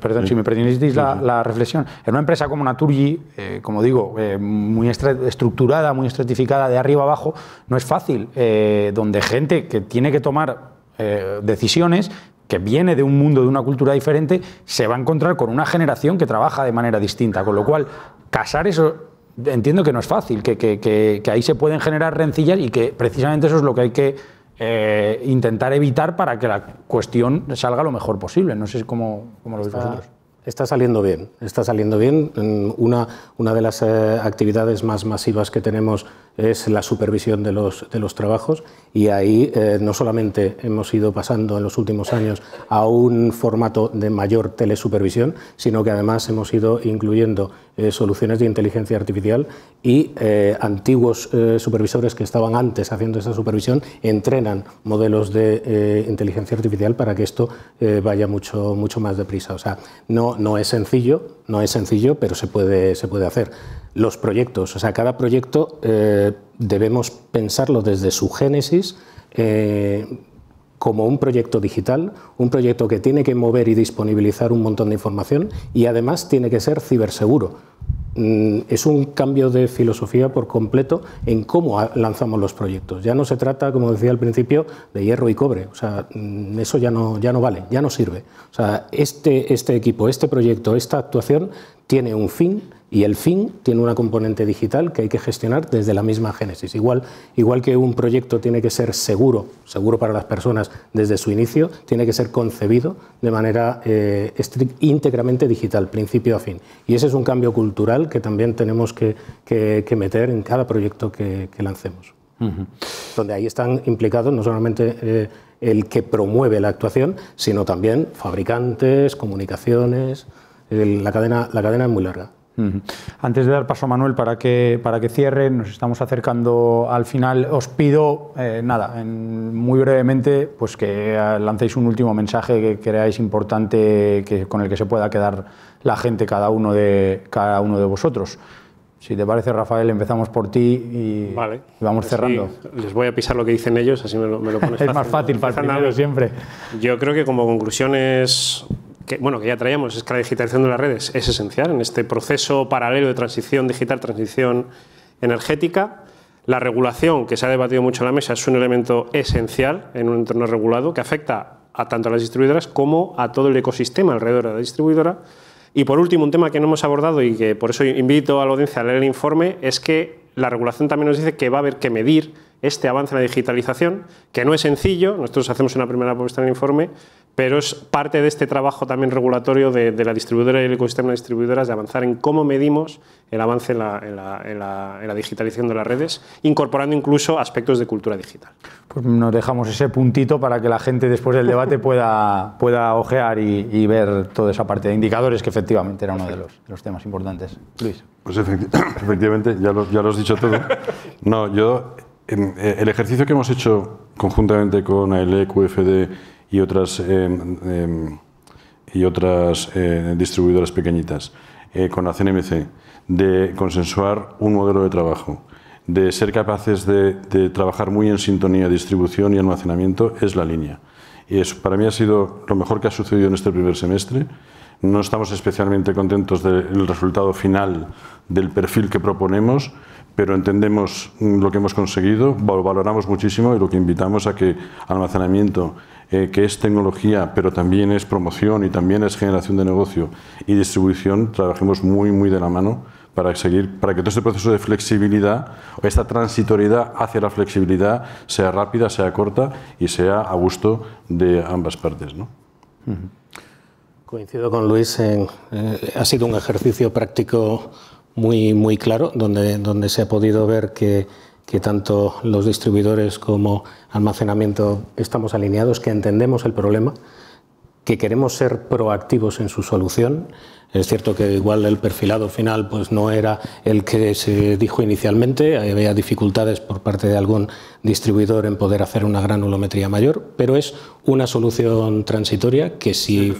perdón si me permitís la, reflexión, en una empresa como Naturgy, eh, como digo, eh, muy estructurada, muy estratificada de arriba abajo, no es fácil, eh, donde gente que tiene que tomar decisiones que viene de un mundo, de una cultura diferente, se va a encontrar con una generación que trabaja de manera distinta, con lo cual casar eso entiendo que no es fácil, que ahí se pueden generar rencillas y que precisamente eso es lo que hay que eh, intentar evitar para que la cuestión salga lo mejor posible. No sé cómo, cómo lo veis vosotros. Está saliendo bien, está saliendo bien. Una, una de las eh, actividades más masivas que tenemos es la supervisión de los, de los trabajos y ahí eh, no solamente hemos ido pasando en los últimos años a un formato de mayor telesupervisión, sino que además hemos ido incluyendo eh, soluciones de inteligencia artificial y eh, antiguos eh, supervisores que estaban antes haciendo esa supervisión entrenan modelos de inteligencia artificial para que esto vaya mucho, mucho más deprisa. O sea, no, no es sencillo, no es sencillo, pero se puede, se puede hacer. Los proyectos, o sea, cada proyecto debemos pensarlo desde su génesis como un proyecto digital, un proyecto que tiene que mover y disponibilizar un montón de información y además tiene que ser ciberseguro Mm, es un cambio de filosofía por completo en cómo lanzamos los proyectos. Ya no se trata, como decía al principio, de hierro y cobre. O sea, mm, eso ya no, ya no vale, ya no sirve. O sea, este, este equipo, este proyecto, esta actuación tiene un fin y el fin tiene una componente digital que hay que gestionar desde la misma génesis. Igual, igual que un proyecto tiene que ser seguro, seguro para las personas desde su inicio, tiene que ser concebido de manera eh, íntegramente digital, principio a fin. Y ese es un cambio cultural que también tenemos que, que, meter en cada proyecto que, lancemos. Donde ahí están implicados no solamente eh, el que promueve la actuación, sino también fabricantes, comunicaciones. la, cadena, la cadena es muy larga. Antes de dar paso a Manuel para que, para que cierre, nos estamos acercando al final. Os pido, eh, nada, en, muy brevemente, pues que lancéis un último mensaje que creáis importante que, con el que se pueda quedar la gente, cada uno de, cada uno de vosotros. Si te parece, Rafael, empezamos por ti y, vamos cerrando. les voy a pisar lo que dicen ellos, así me lo, pones fácil. es más fácil para el primero, siempre. Yo creo que como conclusiones, que, bueno, que ya traíamos, es que la digitalización de las redes es esencial en este proceso paralelo de transición digital, transición energética. La regulación, que se ha debatido mucho en la mesa, es un elemento esencial en un entorno regulado que afecta a tanto a las distribuidoras como a todo el ecosistema alrededor de la distribuidora y por último, un tema que no hemos abordado y que por eso invito a la audiencia a leer el informe es que la regulación también nos dice que va a haber que medir este avance en la digitalización, que no es sencillo, nosotros hacemos una primera propuesta en el informe, pero es parte de este trabajo también regulatorio de, la distribuidora y el ecosistema de distribuidoras de avanzar en cómo medimos el avance en la, digitalización de las redes, incorporando incluso aspectos de cultura digital. Pues nos dejamos ese puntito para que la gente después del debate pueda, pueda ojear y, ver toda esa parte de indicadores, que efectivamente era uno de los, temas importantes. Luis. Pues efectivamente, ya lo, ya lo has dicho todo. No, yo, em, eh, el ejercicio que hemos hecho conjuntamente con el EQFD y otras, eh, em, y otras eh, distribuidoras pequeñitas, eh, con la CNMC, de consensuar un modelo de trabajo, de ser capaces de, de trabajar muy en sintonía distribución y almacenamiento, es la línea. Y eso para mí ha sido lo mejor que ha sucedido en este primer semestre. No estamos especialmente contentos del resultado final del perfil que proponemos, pero entendemos lo que hemos conseguido, valoramos muchísimo y lo que invitamos a que almacenamiento eh, que es tecnología, pero también es promoción y también es generación de negocio y distribución, trabajemos muy, muy de la mano para seguir, para que todo este proceso de flexibilidad esta transitoriedad hacia la flexibilidad sea rápida, sea corta y sea a gusto de ambas partes. ¿no? Coincido con Luis, en, eh, ha sido un ejercicio práctico muy, muy claro, donde, donde se ha podido ver que que tanto los distribuidores como almacenamiento estamos alineados, que entendemos el problema, que queremos ser proactivos en su solución, es cierto que igual el perfilado final pues no era el que se dijo inicialmente, había dificultades por parte de algún distribuidor en poder hacer una granulometría mayor, pero es una solución transitoria que sí,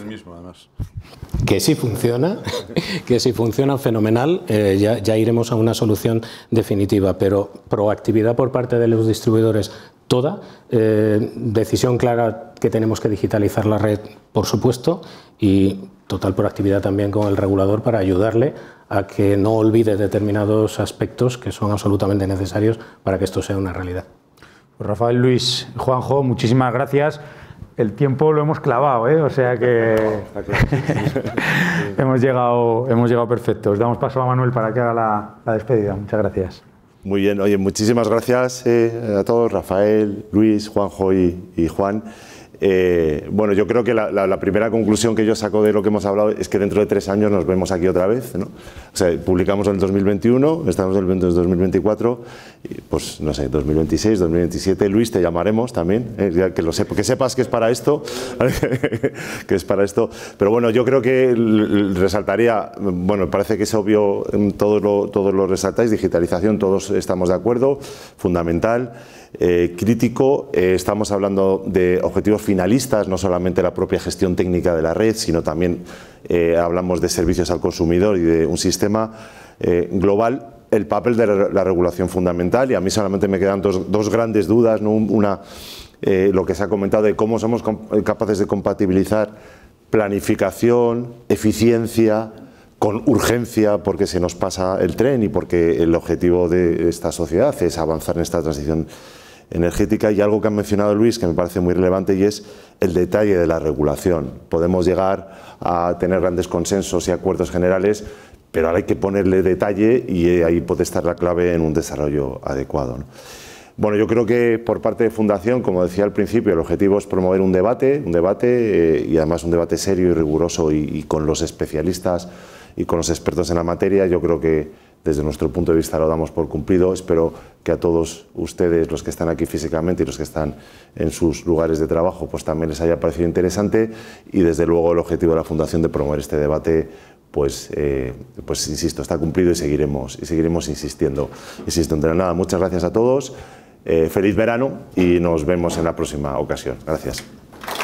que sí funciona, que sí funciona fenomenal, eh, ya, iremos a una solución definitiva, pero proactividad por parte de los distribuidores toda, eh, decisión clara que tenemos que digitalizar la red, por supuesto, y total proactividad también con el regulador para ayudarle a que no olvide determinados aspectos que son absolutamente necesarios para que esto sea una realidad. Pues, Rafael Luis, Juanjo, muchísimas gracias. El tiempo lo hemos clavado, ¿eh? o sea que hemos, llegado, hemos llegado perfectos. Damos paso a Manuel para que haga la, despedida. Muchas gracias. Muy bien, oye, muchísimas gracias eh, a todos, Rafael, Luis, Juanjo y Juan. Eh, bueno, yo creo que la, primera conclusión que yo saco de lo que hemos hablado es que dentro de tres años nos vemos aquí otra vez. ¿no? O sea, publicamos en el 2021, estamos en el 2024, pues no sé, 2026, 2027. Luis, te llamaremos también, ¿eh? que, lo que sepas que es para esto, que es para esto. Pero bueno, yo creo que resaltaría, bueno, parece que es obvio, todos mm, todos lo resaltáis, digitalización, todos estamos de acuerdo, fundamental. Eh, crítico, eh, estamos hablando de objetivos finalistas, no solamente la propia gestión técnica de la red, sino también eh, hablamos de servicios al consumidor y de un sistema global el papel de la regulación fundamental y a mí solamente me quedan dos, grandes dudas, una lo que se ha comentado de cómo somos capaces de compatibilizar planificación, eficiencia, con urgencia porque se nos pasa el tren y porque el objetivo de esta sociedad es avanzar en esta transición energética y algo que ha mencionado Luis que me parece muy relevante y es el detalle de la regulación. Podemos llegar a tener grandes consensos y acuerdos generales, pero ahora hay que ponerle detalle y ahí puede estar la clave en un desarrollo adecuado. Bueno, yo creo que por parte de Fundación, como decía al principio, el objetivo es promover un debate, un debate eh, y además un debate serio y riguroso y con los especialistas y con los expertos en la materia. Yo creo que desde nuestro punto de vista lo damos por cumplido. Espero que a todos ustedes, los que están aquí físicamente y los que están en sus lugares de trabajo, pues también les haya parecido interesante y desde luego el objetivo de la Fundación de promover este debate pues, eh, pues insisto, está cumplido y seguiremos, y seguiremos insistiendo. Insisto, entre nada, muchas gracias a todos, eh, feliz verano y nos vemos en la próxima ocasión. Gracias.